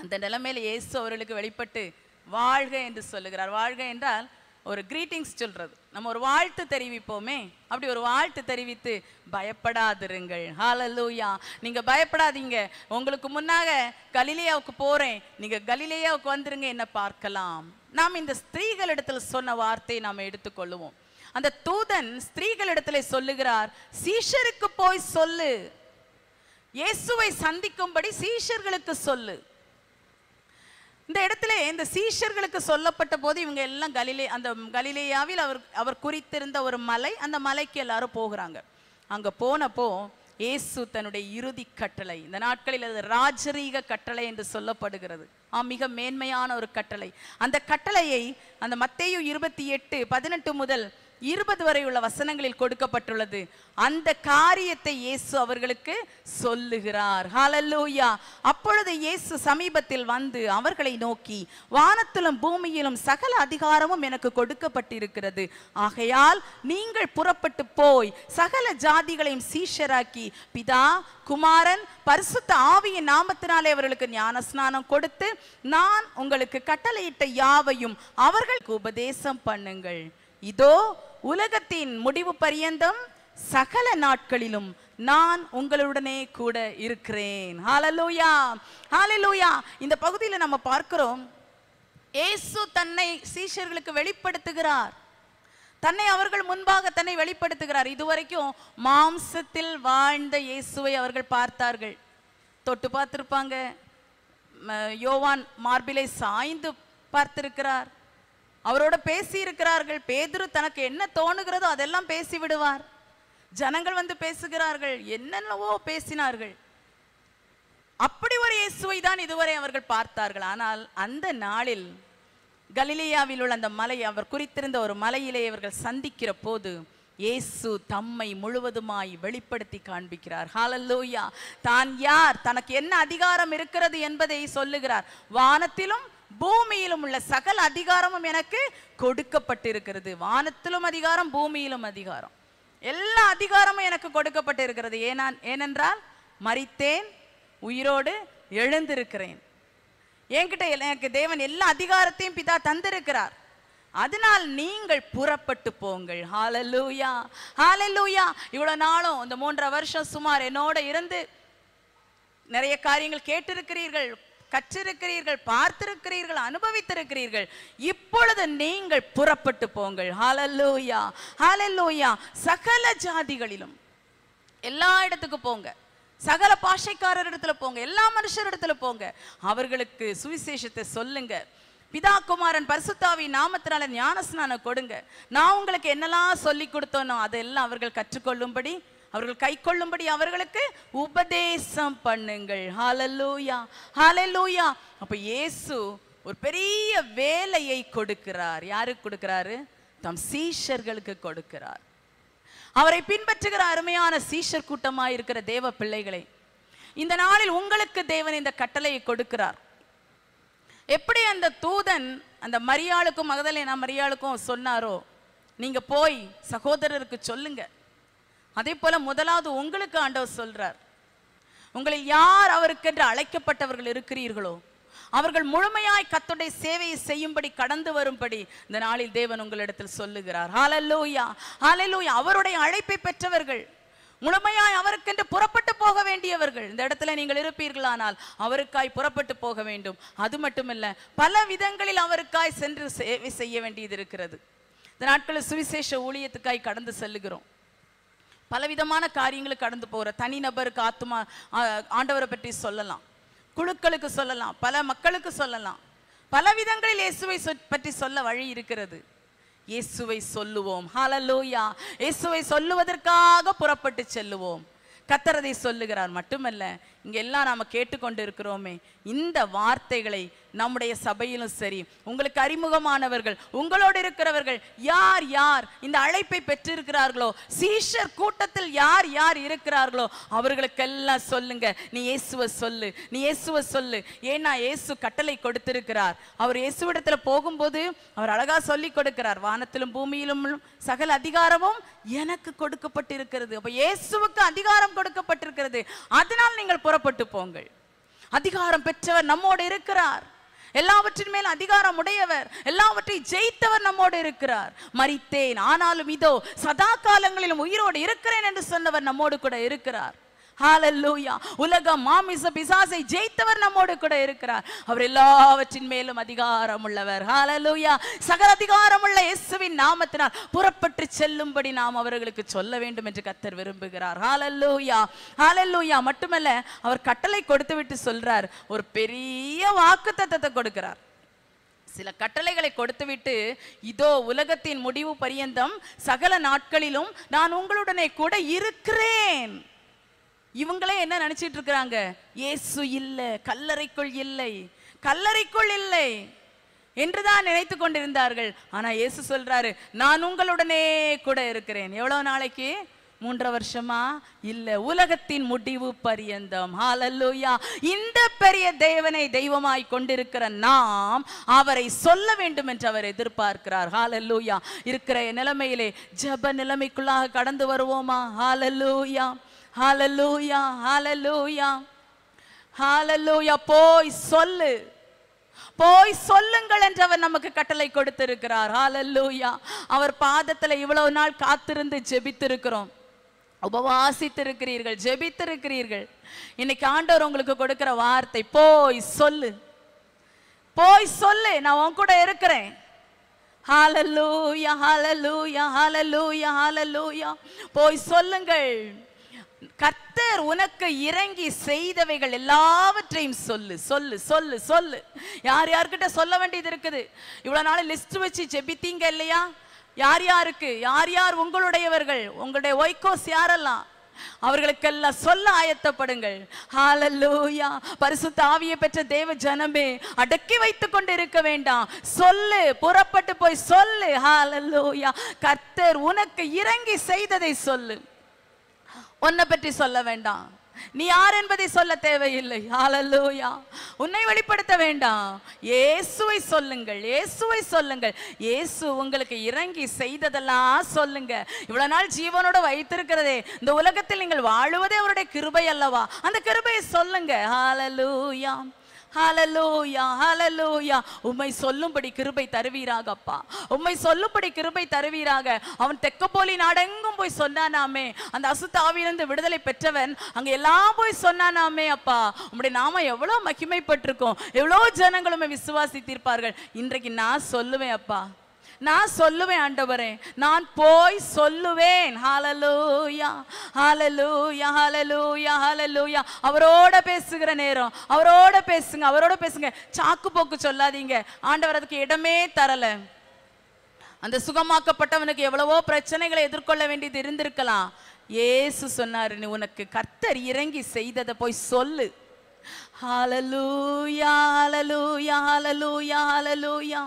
Speaker 1: அந்த நிலைமையில் இயேசு அவர்களுக்கு வெளிப்பட்டு வாழ்க என்று சொல்லுகிறார் வாழ்க என்றால் ஒரு கிரீட்டிங்ஸ் சொல்றது நம்ம ஒரு வாழ்த்து தெரிவிப்போமே அப்படி ஒரு வாழ்த்து தெரிவித்து பயப்படாதிருங்கள் லூயா நீங்க பயப்படாதீங்க உங்களுக்கு முன்னாக கலிலேயாவுக்கு போறேன் நீங்க கலிலேயாவுக்கு வந்துருங்க என்ன பார்க்கலாம் நாம் இந்த ஸ்திரீகளிடத்தில் சொன்ன வார்த்தையை நாம் எடுத்துக்கொள்ளுவோம் அந்த தூதன் ஸ்திரீகளிடத்தில் சொல்லுகிறார் சீஷருக்கு போய் சொல்லு இயேசுவை சந்திக்கும்படி சீஷர்களுக்கு சொல்லு இந்த இடத்துல இந்த சீஷர்களுக்கு சொல்லப்பட்ட போது இவங்க எல்லாம் கலிலே அந்த கலிலேயாவில் அவர் அவர் குறித்திருந்த ஒரு மலை அந்த மலைக்கு எல்லாரும் போகிறாங்க அங்கே போனப்போ இயேசு தன்னுடைய இறுதி கட்டளை இந்த நாட்களில் அது ராஜரீக கட்டளை என்று சொல்லப்படுகிறது ஆ மிக மேன்மையான ஒரு கட்டளை அந்த கட்டளையை அந்த மத்தேயு இருபத்தி எட்டு பதினெட்டு முதல் இருபது வரை உள்ள வசனங்களில் கொடுக்கப்பட்டுள்ளது அந்த காரியத்தை இயேசு அவர்களுக்கு சொல்லுகிறார் ஹாலல்லூயா அப்பொழுது இயேசு சமீபத்தில் வந்து அவர்களை நோக்கி வானத்திலும் பூமியிலும் சகல அதிகாரமும் எனக்கு கொடுக்கப்பட்டிருக்கிறது ஆகையால் நீங்கள் புறப்பட்டு போய் சகல ஜாதிகளையும் சீஷராக்கி பிதா குமாரன் பரிசுத்த ஆவியின் நாமத்தினாலே அவர்களுக்கு ஞானஸ்நானம் கொடுத்து நான் உங்களுக்கு கட்டளையிட்ட யாவையும் அவர்களுக்கு உபதேசம் பண்ணுங்கள் இதோ உலகத்தின் முடிவு பரியந்தம் சகல நாட்களிலும் நான் உங்களுடனே கூட இருக்கிறேன் ஹாலலூயா ஹாலலூயா இந்த பகுதியில் நம்ம பார்க்கிறோம் ஏசு தன்னை சீஷர்களுக்கு வெளிப்படுத்துகிறார் தன்னை அவர்கள் முன்பாக தன்னை வெளிப்படுத்துகிறார் இதுவரைக்கும் மாம்சத்தில் வாழ்ந்த இயேசுவை அவர்கள் பார்த்தார்கள் தொட்டு பார்த்திருப்பாங்க யோவான் மார்பிலை சாய்ந்து பார்த்திருக்கிறார் அவரோட பேசி இருக்கிறார்கள் பேதுரு தனக்கு என்ன தோணுகிறதோ அதெல்லாம் பேசி விடுவார் ஜனங்கள் வந்து பேசுகிறார்கள் என்னென்னவோ பேசினார்கள் அப்படி ஒரு இயேசுவை தான் இதுவரை அவர்கள் பார்த்தார்கள் ஆனால் அந்த நாளில் கலிலியாவில் உள்ள அந்த மலை அவர் குறித்திருந்த ஒரு மலையிலே இவர்கள் சந்திக்கிற போது இயேசு தம்மை முழுவதுமாய் வெளிப்படுத்தி காண்பிக்கிறார் ஹாலல்லூயா தான் யார் தனக்கு என்ன அதிகாரம் இருக்கிறது என்பதை சொல்லுகிறார் வானத்திலும் பூமியிலும் உள்ள சகல அதிகாரமும் எனக்கு கொடுக்கப்பட்டிருக்கிறது வானத்திலும் அதிகாரம் பூமியிலும் அதிகாரம் எல்லா அதிகாரமும் எனக்கு கொடுக்கப்பட்டிருக்கிறது ஏனா ஏனென்றால் மறித்தேன் உயிரோடு எழுந்திருக்கிறேன் என்கிட்ட எனக்கு தேவன் எல்லா அதிகாரத்தையும் பிதா தந்திருக்கிறார் அதனால் நீங்கள் புறப்பட்டு போங்கள் ஹால லூயா இவ்வளோ நாளும் இந்த மூன்றரை வருஷம் சுமார் என்னோட இருந்து நிறைய காரியங்கள் கேட்டிருக்கிறீர்கள் கற்றிருக்கிறீர்கள் பார்த்திருக்கிறீர்கள் அனுபவித்திருக்கிறீர்கள் இப்பொழுது நீங்கள் புறப்பட்டு போங்கள் ஹாலல்லூயா ஹாலல்லூயா சகல ஜாதிகளிலும் எல்லா இடத்துக்கு போங்க சகல பாஷைக்காரர் இடத்துல போங்க எல்லா மனுஷர் இடத்துல போங்க அவர்களுக்கு சுவிசேஷத்தை சொல்லுங்க பிதா குமாரன் பரிசுத்தாவி நாமத்தினால ஞானஸ்நானம் கொடுங்க நான் உங்களுக்கு என்னெல்லாம் சொல்லி கொடுத்தோனோ அதெல்லாம் அவர்கள் கற்றுக்கொள்ளும்படி அவர்கள் கை கொள்ளும்படி அவர்களுக்கு உபதேசம் பண்ணுங்கள் ஹாலலூயா ஹாலலூயா அப்போ இயேசு ஒரு பெரிய வேலையை கொடுக்கிறார் யாருக்கு கொடுக்கிறாரு தம் சீஷர்களுக்கு கொடுக்கிறார் அவரை பின்பற்றுகிற அருமையான சீஷர் கூட்டமாக இருக்கிற தேவ பிள்ளைகளை இந்த நாளில் உங்களுக்கு தேவன் இந்த கட்டளையை கொடுக்கிறார் எப்படி அந்த தூதன் அந்த மரியாளுக்கும் மகதலை நான் மரியாளுக்கும் சொன்னாரோ நீங்கள் போய் சகோதரருக்கு சொல்லுங்கள் அதே போல முதலாவது உங்களுக்கு ஆண்டவர் சொல்றார் உங்களில் யார் அவருக்கென்று அழைக்கப்பட்டவர்கள் இருக்கிறீர்களோ அவர்கள் முழுமையாய் கத்துடைய சேவையை செய்யும்படி கடந்து வரும்படி இந்த நாளில் தேவன் உங்களிடத்தில் சொல்லுகிறார் ஹாலல்லூயா ஹாலல்லூயா அவருடைய அழைப்பை பெற்றவர்கள் முழுமையாய் அவருக்கென்று புறப்பட்டு போக வேண்டியவர்கள் இந்த இடத்துல நீங்கள் இருப்பீர்களானால் அவருக்காய் புறப்பட்டு போக வேண்டும் அது மட்டுமல்ல பல விதங்களில் அவருக்காய் சென்று சேவை செய்ய வேண்டியது இருக்கிறது இந்த நாட்களில் சுவிசேஷ ஊழியத்துக்காய் கடந்து செல்லுகிறோம் பலவிதமான காரியங்களை கடந்து போகிற நபருக்கு ஆத்மா ஆண்டவரை பற்றி சொல்லலாம் குழுக்களுக்கு சொல்லலாம் பல மக்களுக்கு சொல்லலாம் பல விதங்களில் இயேசுவை பற்றி சொல்ல வழி இருக்கிறது இயேசுவை சொல்லுவோம் ஹாலலூயா இயேசுவை சொல்லுவதற்காக புறப்பட்டு செல்லுவோம் கத்தரதை சொல்லுகிறார் மட்டுமல்ல இங்கெல்லாம் நாம் கேட்டுக்கொண்டு இருக்கிறோமே இந்த வார்த்தைகளை நம்முடைய சபையிலும் சரி உங்களுக்கு அறிமுகமானவர்கள் உங்களோடு இருக்கிறவர்கள் யார் யார் இந்த அழைப்பை பெற்றிருக்கிறார்களோ சீஷர் கூட்டத்தில் யார் யார் இருக்கிறார்களோ அவர்களுக்கெல்லாம் சொல்லுங்க நீ இயேசுவ சொல்லு நீ இயேசுவ சொல்லு ஏன்னா இயேசு கட்டளை கொடுத்திருக்கிறார் அவர் இயேசுவிடத்தில் போகும்போது அவர் அழகா சொல்லி கொடுக்கிறார் வானத்திலும் பூமியிலும் சகல அதிகாரமும் எனக்கு கொடுக்கப்பட்டிருக்கிறது அப்ப இயேசுவுக்கு அதிகாரம் கொடுக்கப்பட்டிருக்கிறது அதனால் நீங்கள் புறப்பட்டு போங்கள் அதிகாரம் பெற்றவர் நம்மோடு இருக்கிறார் எல்லாவற்றின் மேல் அதிகாரம் உடையவர் எல்லாவற்றை ஜெயித்தவர் நம்மோடு இருக்கிறார் மறித்தேன் ஆனாலும் இதோ சதா காலங்களிலும் உயிரோடு இருக்கிறேன் என்று சொன்னவர் நம்மோடு கூட இருக்கிறார் ஹாலல்லூயா உலகம் மாமிச பிசாசை ஜெயித்தவர் நம்மோடு கூட இருக்கிறார் அவர் எல்லாவற்றின் மேலும் அதிகாரம் உள்ளவர் ஹாலல்லூயா சகல அதிகாரம் உள்ள இயேசுவின் நாமத்தினால் புறப்பட்டு செல்லும்படி நாம் அவர்களுக்கு சொல்ல வேண்டும் என்று கத்தர் விரும்புகிறார் ஹாலல்லூயா ஹாலல்லூயா மட்டுமல்ல அவர் கட்டளை கொடுத்து விட்டு சொல்றார் ஒரு பெரிய வாக்கு தத்தத்தை கொடுக்கிறார் சில கட்டளைகளை கொடுத்துவிட்டு இதோ உலகத்தின் முடிவு பரியந்தம் சகல நாட்களிலும் நான் உங்களுடனே கூட இருக்கிறேன் இவங்களே என்ன நினைச்சிட்டு இருக்கிறாங்க ஏசு இல்லை கல்லறைக்குள் இல்லை கல்லறைக்குள் இல்லை என்றுதான் நினைத்து கொண்டிருந்தார்கள் ஆனா இயேசு சொல்றாரு நான் உங்களுடனே கூட இருக்கிறேன் எவ்வளவு நாளைக்கு மூன்று வருஷமா இல்ல உலகத்தின் முடிவு பரியந்தம் ஹாலல்லூயா இந்த பெரிய தேவனை தெய்வமாய் கொண்டிருக்கிற நாம் அவரை சொல்ல வேண்டும் என்று அவர் எதிர்பார்க்கிறார் ஹாலல்லூயா இருக்கிற நிலைமையிலே ஜப நிலைமைக்குள்ளாக கடந்து வருவோமா ஹாலல்லூயா ஹாலலூயா ஹாலலூயா ஹாலலூயா போய் சொல்லு போய் சொல்லுங்கள் என்று அவர் நமக்கு கட்டளை கொடுத்திருக்கிறார் ஹாலல்லூயா அவர் பாதத்தில் இவ்வளவு நாள் காத்திருந்து ஜெபித்திருக்கிறோம் உபவாசித்திருக்கிறீர்கள் ஜெபித்திருக்கிறீர்கள் இன்னைக்கு ஆண்டவர் உங்களுக்கு கொடுக்கிற வார்த்தை போய் சொல்லு போய் சொல்லு நான் உன் கூட இருக்கிறேன் ஹாலல்லூயா ஹாலல்லூயா ஹாலல்லூயா ஹாலல்லூயா போய் சொல்லுங்கள் கர்த்தர் உனக்கு இறங்கி செய்தவைகள் எல்லாவற்றையும் சொல்லு சொல்லு சொல்லு சொல்லு யார் யார்கிட்ட சொல்ல வேண்டியது இருக்குது இவ்வளவு நாள் லிஸ்ட் வச்சு ஜெபித்தீங்க இல்லையா யார் யாருக்கு யார் யார் உங்களுடையவர்கள் உங்களுடைய ஒய்கோஸ் யாரெல்லாம் அவர்களுக்கெல்லாம் சொல்ல ஆயத்தப்படுங்கள் ஹாலல்லூயா பரிசுத்த தாவிய பெற்ற தேவ ஜனமே அடக்கி வைத்து கொண்டு இருக்க வேண்டாம் சொல்லு புறப்பட்டு போய் சொல்லு ஹாலல்லூயா கர்த்தர் உனக்கு இறங்கி செய்ததை சொல்லு உன்னை பற்றி சொல்ல வேண்டாம் நீ யார் என்பதை சொல்ல தேவையில்லை உன்னை வெளிப்படுத்த வேண்டாம் இயேசுவை சொல்லுங்கள் இயேசுவை சொல்லுங்கள் இயேசு உங்களுக்கு இறங்கி செய்ததெல்லாம் சொல்லுங்க இவ்வளவு நாள் ஜீவனோட வைத்திருக்கிறதே இந்த உலகத்தில் நீங்கள் வாழுவதே அவருடைய கிருபை அல்லவா அந்த கிருபையை சொல்லுங்க ஹாலலூயா ஹலலூயா ஹலலூயா உம்மை சொல்லும்படி கிருபை தருவீராக அப்பா உம்மை சொல்லும்படி கிருபை தருவீராக அவன் போலி நாடெங்கும் போய் சொன்னானாமே அந்த அசுத்தாவிலிருந்து விடுதலை பெற்றவன் அங்க எல்லாம் போய் சொன்னானாமே அப்பா உம்முடைய நாம எவ்வளவு மகிமைப்பட்டிருக்கோம் எவ்வளவு ஜனங்களுமே விசுவாசித்திருப்பார்கள் இன்றைக்கு நான் சொல்லுவேன் அப்பா நான் சொல்லுவேன் ஆண்டவரே நான் போய் சொல்லுவேன் ஹாலலூயா ஹாலலூயா ஹாலலூயா ஹாலலூயா அவரோட பேசுகிற நேரம் அவரோட பேசுங்க அவரோட பேசுங்க சாக்கு போக்கு சொல்லாதீங்க ஆண்டவர் அதுக்கு இடமே தரல அந்த சுகமாக்கப்பட்டவனுக்கு எவ்வளவோ பிரச்சனைகளை எதிர்கொள்ள வேண்டியது இருந்திருக்கலாம் ஏசு சொன்னாரு நீ உனக்கு கர்த்தர் இறங்கி செய்ததை போய் சொல்லு ஹாலலூயா ஹாலலூயா ஹாலலூயா ஹாலலூயா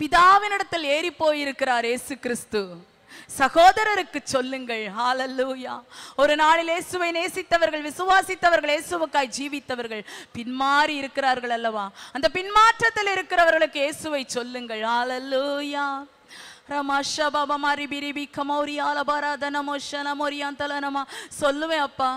Speaker 1: பிதாவினிடத்தில் ஏறி போயிருக்கிறார் ஏசு கிறிஸ்து சகோதரருக்கு சொல்லுங்கள் ஹாலல்லூயா ஒரு நாளில் இயேசுவை நேசித்தவர்கள் விசுவாசித்தவர்கள் இயேசுவுக்காய் ஜீவித்தவர்கள் பின்மாறி இருக்கிறார்கள் அல்லவா அந்த பின்மாற்றத்தில் இருக்கிறவர்களுக்கு இயேசுவை சொல்லுங்கள் ஹாலல்லூயா ரமாஷ ரமாஷபாபமாரி பிரிபி கமௌரி ஆலபாராதனமோ ஷனமோரி அந்தலனமா சொல்லுவேன் அப்பா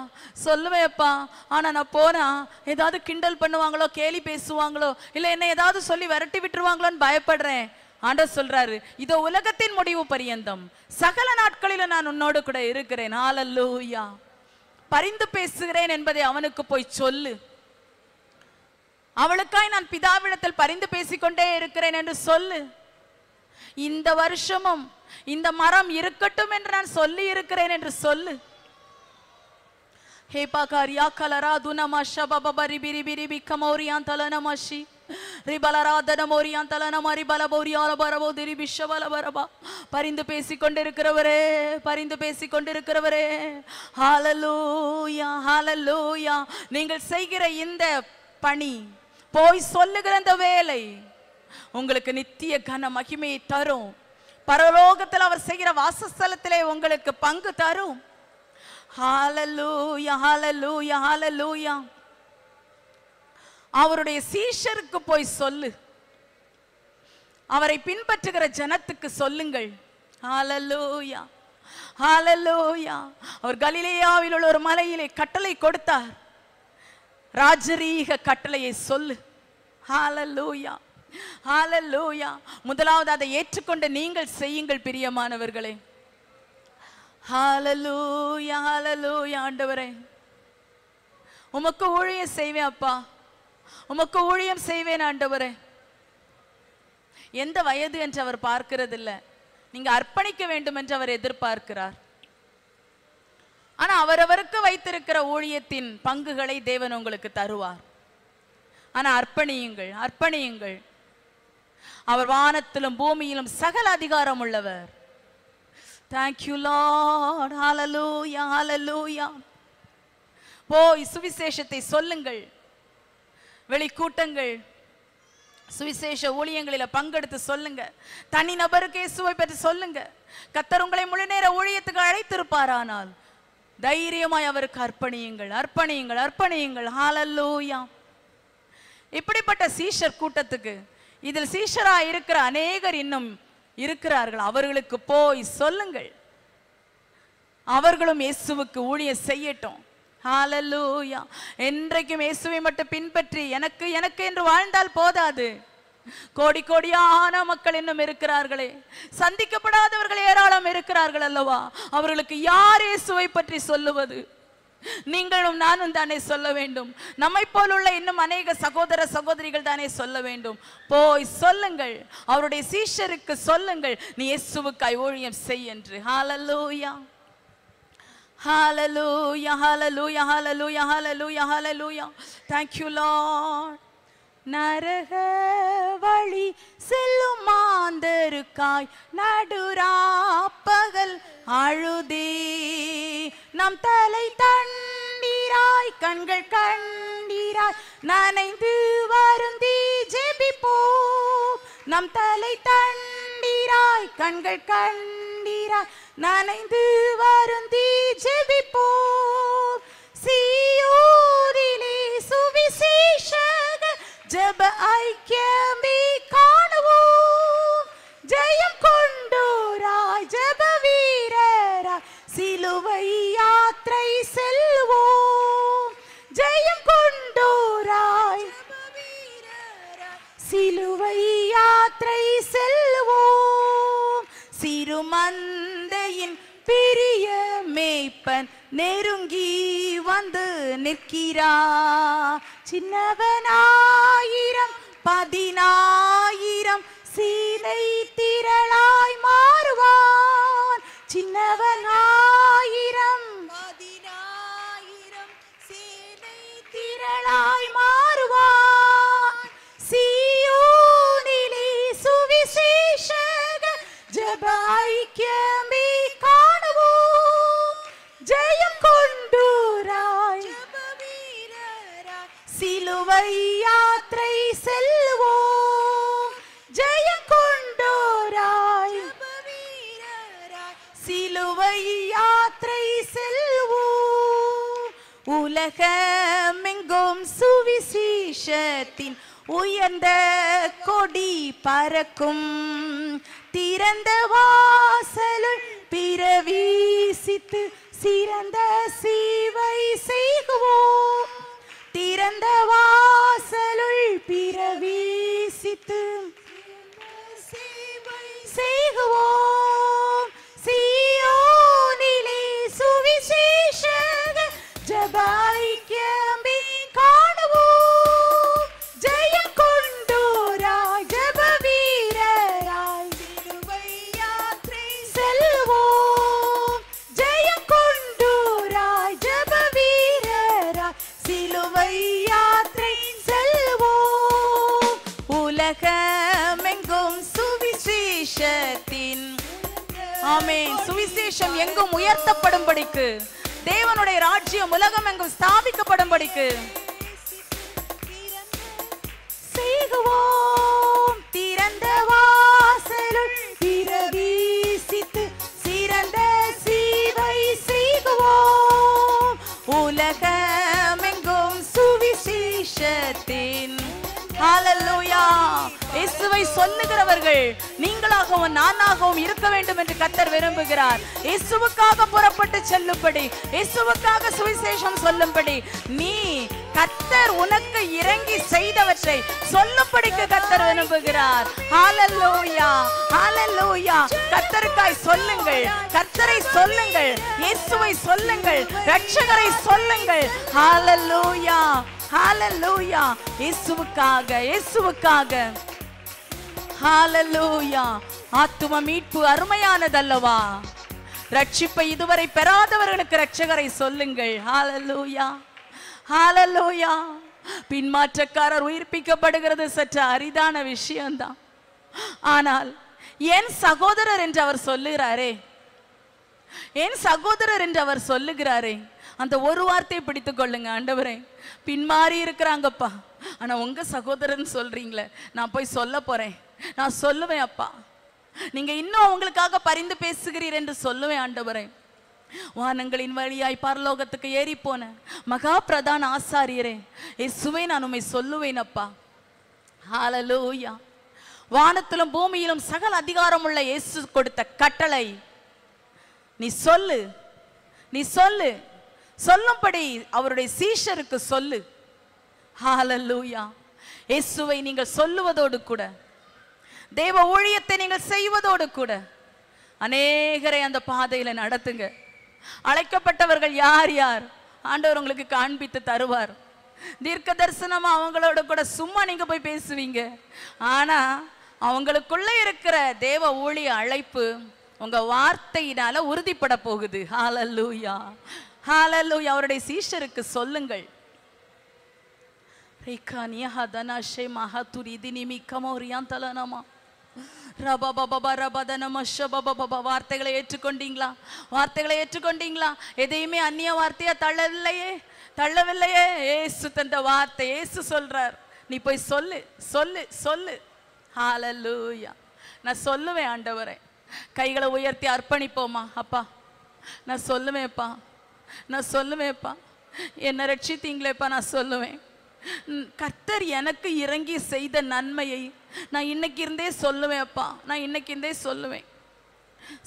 Speaker 1: சொல்லுவேன் அப்பா ஆனால் நான் போனால் ஏதாவது கிண்டல் பண்ணுவாங்களோ கேலி பேசுவாங்களோ இல்லை என்ன ஏதாவது சொல்லி விரட்டி விட்டுருவாங்களோன்னு பயப்படுறேன் ஆண்டவர் சொல்றாரு இதோ உலகத்தின் முடிவு பரியந்தம் சகல நாட்களில நான் உன்னோடு கூட இருக்கிறேன் ஆலல்லூயா பரிந்து பேசுகிறேன் என்பதை அவனுக்கு போய் சொல்லு அவளுக்காய் நான் பிதாவிடத்தில் பரிந்து பேசிக்கொண்டே இருக்கிறேன் என்று சொல்லு இந்த வருஷமும் இந்த மரம் இருக்கட்டும் என்று நான் சொல்லி இருக்கிறேன் என்று சொல்லு ஹேபா காரியா கலரா துனமா ஷபபப ரிபிரி பிரிபி கமௌரியான் தலனமஷி ரிபலராதனமோரியான் தலனமரி பலபோரியால பரபோ திரி பிஷபல பரபா பரிந்து பேசிக்கொண்டிருக்கிறவரே பரிந்து பேசிக்கொண்டிருக்கிறவரே ஹாலலூயா ஹாலலூயா நீங்கள் செய்கிற இந்த பணி போய் சொல்லுகிற இந்த வேலை உங்களுக்கு நித்திய கன மகிமையை தரும் பரலோகத்தில் அவர் செய்கிற வாசஸ்தலத்திலே உங்களுக்கு பங்கு தரும் ஹாலலூயா அவருடைய சீஷருக்கு போய் சொல்லு அவரை பின்பற்றுகிற ஜனத்துக்கு சொல்லுங்கள் ஹாலலூயா ஹாலலூயா அவர் கலிலேயாவில் உள்ள ஒரு மலையிலே கட்டளை கொடுத்தார் ராஜரீக கட்டளையை சொல்லு ஹாலலூயா ஹாலல்லூயா முதலாவது அதை ஏற்றுக்கொண்டு நீங்கள் செய்யுங்கள் பிரியமானவர்களே ஹாலலூயா ஹாலலூயா ஆண்டவரே உமக்கு ஊழியம் செய்வேன் அப்பா உமக்கு ஊழியம் செய்வேன் ஆண்டவரே எந்த வயது என்று அவர் இல்லை நீங்க அர்ப்பணிக்க வேண்டும் என்று அவர் எதிர்பார்க்கிறார் ஆனா அவரவருக்கு வைத்திருக்கிற ஊழியத்தின் பங்குகளை தேவன் உங்களுக்கு தருவார் ஆனா அர்ப்பணியுங்கள் அர்ப்பணியுங்கள் அவர் வானத்திலும் பூமியிலும் சகல அதிகாரம் உள்ளவர் ஹாலலூயா ஹாலலூயா போய் சுவிசேஷத்தை சொல்லுங்கள் வெளிக்கூட்டங்கள் சுவிசேஷ ஊழியங்களில் பங்கெடுத்து சொல்லுங்க தனி நபருக்கு சுவை பற்றி சொல்லுங்க கத்தர் உங்களை முழு நேர ஊழியத்துக்கு ஆனால் தைரியமாய் அவருக்கு அர்ப்பணியுங்கள் அர்ப்பணியுங்கள் அர்ப்பணியுங்கள் ஹாலல்லூயா இப்படிப்பட்ட சீஷர் கூட்டத்துக்கு இதில் சீஷரா இருக்கிற அநேகர் இன்னும் இருக்கிறார்கள் அவர்களுக்கு போய் சொல்லுங்கள் அவர்களும் இயேசுவுக்கு ஊழிய செய்யட்டும் ஹாலலூயா என்றைக்கும் இயேசுவை மட்டும் பின்பற்றி எனக்கு எனக்கு என்று வாழ்ந்தால் போதாது கோடி கோடியான மக்கள் இன்னும் இருக்கிறார்களே சந்திக்கப்படாதவர்கள் ஏராளம் இருக்கிறார்கள் அல்லவா அவர்களுக்கு யார் இயேசுவை பற்றி சொல்லுவது நீங்களும் நானும் தானே சொல்ல வேண்டும் நம்மை உள்ள இன்னும் அநேக சகோதர சகோதரிகள் தானே சொல்ல வேண்டும் போய் சொல்லுங்கள் அவருடைய சீஷருக்கு சொல்லுங்கள் நீ இயேசுவுக்காய் ஊழியம் செய் என்று ஹாலலூயா ஹாலலூயா ஹாலலூயா ஹாலலூயா ஹாலலூயா ஹாலலூயா தேங்க்யூ லார்ட் நரக வழி செல்லும் மாந்தருக்காய் நடுராப்பகல் அழுதே நம் தலை தண்டிராய் கண்கள் கண்டிராய் நனைந்து வருந்தி ஜெபிப்போ நம் தலை தண்டிராய் கண்கள் கண்டிராய் நனைந்து வருந்தி ஜெபிப்போ சீயூரிலே சுவிசேஷம் ஜெப ஐக்கியமே காணுவோம் ஜெயம் கொண்டோராய் ஜெப வீரராய் சிலுவை யாத்திரை செல்வோம் ஜெயம் கொண்டோராய் சிலுவை யாத்திரை செல்வோம் சிறுமன் பிரிய மேய்ப்பன் நெருங்கி வந்து நிற்கிறா சின்னவனாயிரம் பதினாயிரம் சீலை திரளாய் மாறுவான் சின்னவனாயிரம் பதினாயிரம் சீலை திரளாய் மாறுவான் சீயோனிலே சுவிசேஷக ஜப சிலுவை யாத்திரை செல்வோம் ஜெயங்கொண்டோராய் சிலுவை யாத்திரை செல்வோம் உலகமெங்கும் சுவிசேஷத்தின் உயர்ந்த கொடி பறக்கும் திறந்த வாசலுள் பிறவீசித்து சிறந்த சீவை செய்குவோம் திறந்த வாசலுள் பிறவீசித்து செய்குவோம் சுவிசேஷம் எங்கும் படிக்கு தேவனுடைய ராஜ்யம் உலகம் எங்கும் படிக்கு செய்குவோம் திறந்தவா உண்மை சொல்லுகிறவர்கள் நீங்களாகவும் நானாகவும் இருக்க வேண்டும் என்று கத்தர் விரும்புகிறார் இசுவுக்காக புறப்பட்டு செல்லும்படி இசுவுக்காக சுவிசேஷம் சொல்லும்படி நீ கத்தர் உனக்கு இறங்கி செய்தவற்றை சொல்லும்படிக்கு கத்தர் விரும்புகிறார் கத்தருக்காய் சொல்லுங்கள் கத்தரை சொல்லுங்கள் இயேசுவை சொல்லுங்கள் ரட்சகரை சொல்லுங்கள் ஹalleluya ஹalleluya இயேசுவுக்காக இயேசுவுக்காக ஹாலலூயா ஆத்தும மீட்பு அருமையானதல்லவா ரட்சிப்பை இதுவரை பெறாதவர்களுக்கு ரட்சகரை சொல்லுங்கள் ஹாலலூயா ஹாலலூயா பின்மாற்றக்காரர் உயிர்ப்பிக்கப்படுகிறது சற்று அரிதான விஷயம்தான் ஆனால் என் சகோதரர் என்று அவர் சொல்லுகிறாரே என் சகோதரர் என்று அவர் சொல்லுகிறாரே அந்த ஒரு வார்த்தையை பிடித்துக் கொள்ளுங்க ஆண்டவரே பின்மாறி இருக்கிறாங்கப்பா ஆனால் உங்கள் சகோதரன் சொல்கிறீங்களே நான் போய் சொல்ல போகிறேன் நான் சொல்லுவேன் அப்பா நீங்க இன்னும் அவங்களுக்காக பரிந்து பேசுகிறீர் என்று சொல்லுவேன் ஆண்டவரே வானங்களின் வழியாய் பரலோகத்துக்கு ஏறி போன மகா பிரதான ஆசாரியரே இயேசுவை நான் உண்மை சொல்லுவேன் அப்பா ஹாலலூயா வானத்திலும் பூமியிலும் சகல அதிகாரம் உள்ள இயேசு கொடுத்த கட்டளை நீ சொல்லு நீ சொல்லு சொல்லும்படி அவருடைய சீஷருக்கு சொல்லு ஹாலலூயா இயேசுவை நீங்கள் சொல்லுவதோடு கூட தேவ ஊழியத்தை நீங்கள் செய்வதோடு கூட அநேகரை அந்த பாதையில நடத்துங்க அழைக்கப்பட்டவர்கள் யார் யார் ஆண்டவர் உங்களுக்கு காண்பித்து தருவார் தீர்க்க தரிசனமா அவங்களோட கூட சும்மா நீங்க போய் பேசுவீங்க ஆனா அவங்களுக்குள்ள இருக்கிற தேவ ஊழிய அழைப்பு உங்க வார்த்தையினால உறுதிப்பட போகுது ஹாலல்லூயா ஹாலல்லூயா அவருடைய சீஷருக்கு சொல்லுங்கள் ரேகா நியஹா தனாஷே மகா துரிதி நிமிக்கமோ தலனமா வார்த்தைகளை ஏற்றுக்கொண்டீங்களா வார்த்தைகளை ஏற்றுக்கொண்டீங்களா எதையுமே அந்நிய வார்த்தையா தள்ளவில்லையே தள்ளவில்லையே ஏசு தந்த வார்த்தை ஏசு சொல்றார் நீ போய் சொல்லு சொல்லு சொல்லு ஹாலலூயா நான் சொல்லுவேன் ஆண்டவரை கைகளை உயர்த்தி அர்ப்பணிப்போமா அப்பா நான் சொல்லுவேன்ப்பா நான் சொல்லுவேன்ப்பா என்னை ரட்சித்தீங்களேப்பா நான் சொல்லுவேன் கர்த்தர் எனக்கு இறங்கி செய்த நன்மையை நான் இன்னைக்கு இருந்தே சொல்லுவேன் அப்பா நான் இன்னைக்கு இருந்தே சொல்லுவேன்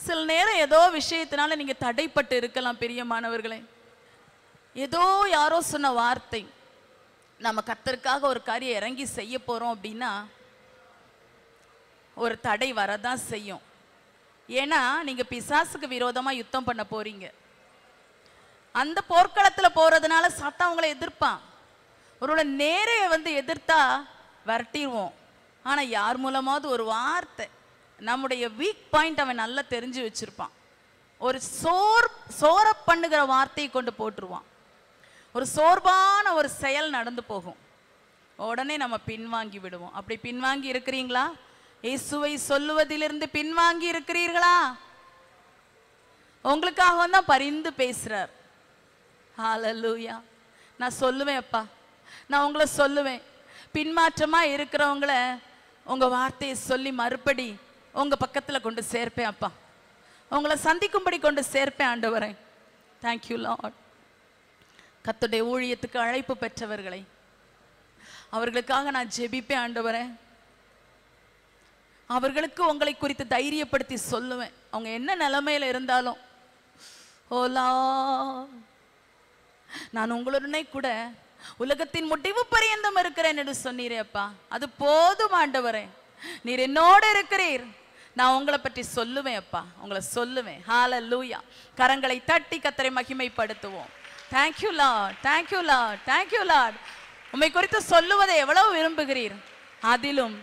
Speaker 1: சில நேரம் ஏதோ விஷயத்தினால நீங்கள் தடைப்பட்டு இருக்கலாம் பெரிய மாணவர்களே ஏதோ யாரோ சொன்ன வார்த்தை நம்ம கத்தருக்காக ஒரு காரியம் இறங்கி செய்ய போகிறோம் அப்படின்னா ஒரு தடை வரதான் செய்யும் ஏன்னா நீங்கள் பிசாசுக்கு விரோதமாக யுத்தம் பண்ண போறீங்க அந்த போர்க்களத்தில் போறதுனால சத்தம் உங்களை எதிர்ப்பான் ஒருவேளை நேரையை வந்து எதிர்த்தா விரட்டிடுவோம் ஆனால் யார் மூலமாவது ஒரு வார்த்தை நம்முடைய வீக் பாயிண்ட் அவன் நல்லா தெரிஞ்சு வச்சுருப்பான் ஒரு சோர் சோர பண்ணுகிற வார்த்தையை கொண்டு போட்டுருவான் ஒரு சோர்வான ஒரு செயல் நடந்து போகும் உடனே நம்ம பின்வாங்கி விடுவோம் அப்படி பின்வாங்கி இருக்கிறீங்களா இயேசுவை சொல்லுவதிலிருந்து பின்வாங்கி இருக்கிறீர்களா உங்களுக்காக தான் பரிந்து பேசுறார் ஹாலலூயா நான் சொல்லுவேன் அப்பா நான் உங்களை சொல்லுவேன் பின்மாற்றமாக இருக்கிறவங்கள உங்க வார்த்தையை சொல்லி மறுபடி உங்க பக்கத்தில் கொண்டு சேர்ப்பேன் அப்பா உங்களை சந்திக்கும்படி கொண்டு சேர்ப்பேன் ஆண்டு வரேன் தேங்க்யூ லாட் கத்துடைய ஊழியத்துக்கு அழைப்பு பெற்றவர்களை அவர்களுக்காக நான் ஜெபிப்பேன் ஆண்டு வரேன் அவர்களுக்கு உங்களை குறித்து தைரியப்படுத்தி சொல்லுவேன் அவங்க என்ன நிலைமையில இருந்தாலும் ஓலா நான் உங்களுடனே கூட உலகத்தின் முடிவு பரியந்தம் இருக்கிறேன் என்று சொன்னீரேப்பா அப்பா அது போதும் ஆண்டவரே நீர் என்னோடு இருக்கிறீர் நான் உங்களை பற்றி சொல்லுவேன் அப்பா உங்களை சொல்லுவேன் ஹால லூயா கரங்களை தட்டி கத்தரை மகிமைப்படுத்துவோம் thank you lot thank you lot thank you lot உண்மை குறித்து சொல்லுவதை எவ்வளவு விரும்புகிறீர் அதிலும்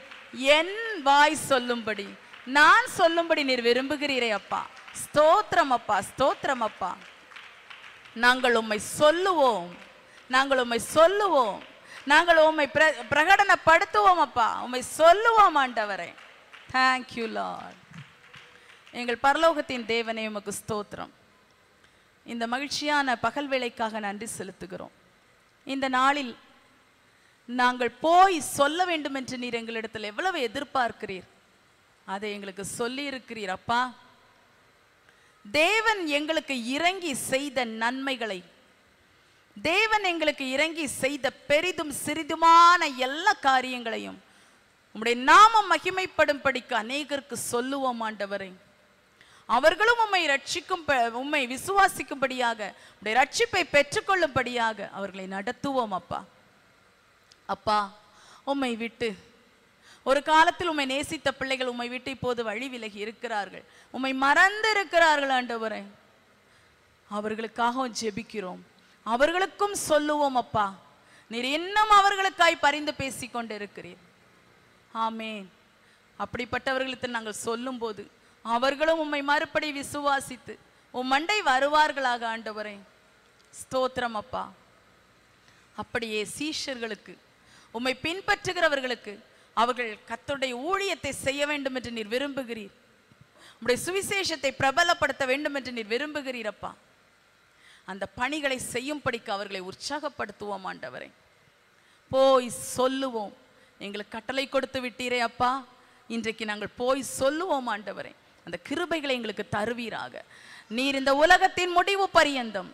Speaker 1: என் வாய் சொல்லும்படி நான் சொல்லும்படி நீர் விரும்புகிறீரே அப்பா ஸ்தோத்திரம் அப்பா ஸ்தோத்திரம் அப்பா நாங்கள் உம்மை சொல்லுவோம் நாங்கள் உம்மை சொல்லுவோம் நாங்கள் உம்மை பிர பிரகடனப்படுத்துவோம் அப்பா உம்மை சொல்லுவோம் ஆண்டவரை தேங்க்யூ லார்ட் எங்கள் பரலோகத்தின் தேவனே உமக்கு ஸ்தோத்திரம் இந்த மகிழ்ச்சியான பகல் வேலைக்காக நன்றி செலுத்துகிறோம் இந்த நாளில் நாங்கள் போய் சொல்ல வேண்டும் என்று நீர் எங்களிடத்தில் எவ்வளவு எதிர்பார்க்கிறீர் அதை எங்களுக்கு சொல்லியிருக்கிறீர் அப்பா தேவன் எங்களுக்கு இறங்கி செய்த நன்மைகளை தேவன் எங்களுக்கு இறங்கி செய்த பெரிதும் சிறிதுமான எல்லா காரியங்களையும் உம்முடைய நாமம் மகிமைப்படும்படிக்கு அநேகருக்கு சொல்லுவோம் ஆண்டவரை அவர்களும் உம்மை ரட்சிக்கும் உம்மை விசுவாசிக்கும்படியாக உடைய ரட்சிப்பை பெற்றுக்கொள்ளும்படியாக அவர்களை நடத்துவோம் அப்பா அப்பா உம்மை விட்டு ஒரு காலத்தில் உம்மை நேசித்த பிள்ளைகள் உம்மை விட்டு இப்போது வழி விலகி இருக்கிறார்கள் உம்மை மறந்து இருக்கிறார்கள் ஆண்டவரை அவர்களுக்காகவும் ஜெபிக்கிறோம் அவர்களுக்கும் சொல்லுவோம் அப்பா நீர் இன்னும் அவர்களுக்காய் பரிந்து பேசி கொண்டு இருக்கிறீர் ஆமேன் அப்படிப்பட்டவர்களுக்கு நாங்கள் சொல்லும்போது அவர்களும் உம்மை மறுபடி விசுவாசித்து உம் மண்டை வருவார்களாக ஆண்டவரே ஸ்தோத்திரம் அப்பா அப்படியே சீஷர்களுக்கு உம்மை பின்பற்றுகிறவர்களுக்கு அவர்கள் கத்துடைய ஊழியத்தை செய்ய வேண்டும் என்று நீர் விரும்புகிறீர் உடைய சுவிசேஷத்தை பிரபலப்படுத்த வேண்டும் என்று நீர் விரும்புகிறீரப்பா அந்த பணிகளை செய்யும்படிக்கு அவர்களை உற்சாகப்படுத்துவோம் ஆண்டவரை போய் சொல்லுவோம் எங்களுக்கு கட்டளை கொடுத்து விட்டீரே அப்பா இன்றைக்கு நாங்கள் போய் சொல்லுவோம் ஆண்டவரை அந்த கிருபைகளை எங்களுக்கு தருவீராக நீர் இந்த உலகத்தின் முடிவு பரியந்தம்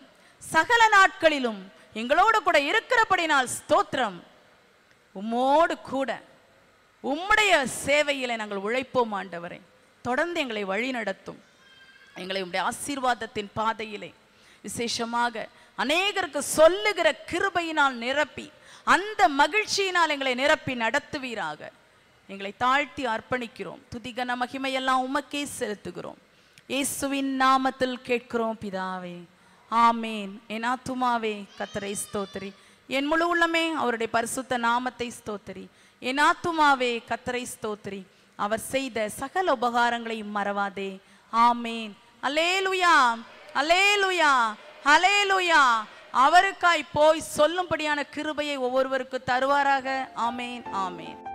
Speaker 1: சகல நாட்களிலும் எங்களோடு கூட இருக்கிறபடினால் ஸ்தோத்திரம் உம்மோடு கூட உம்முடைய சேவையிலே நாங்கள் உழைப்போம் ஆண்டவரை தொடர்ந்து எங்களை வழி நடத்தும் எங்களை உடைய ஆசீர்வாதத்தின் பாதையிலே விசேஷமாக அநேகருக்கு சொல்லுகிற கிருபையினால் நிரப்பி அந்த மகிழ்ச்சியினால் எங்களை நிரப்பி நடத்துவீராக எங்களை தாழ்த்தி அர்ப்பணிக்கிறோம் துதிகன மகிமையெல்லாம் உமக்கே செலுத்துகிறோம் இயேசுவின் நாமத்தில் கேட்கிறோம் பிதாவே ஆமேன் ஏனா துமாவே கத்தரை ஸ்தோத்திரி என் முழு உள்ளமே அவருடைய பரிசுத்த நாமத்தை ஸ்தோத்திரி ஏனா துமாவே கத்தரை ஸ்தோத்திரி அவர் செய்த சகல உபகாரங்களையும் மறவாதே ஆமேன் அலேலுயா அலேலுயா அலேலுயா அவருக்காய் போய் சொல்லும்படியான கிருபையை ஒவ்வொருவருக்கு தருவாராக ஆமேன் ஆமேன்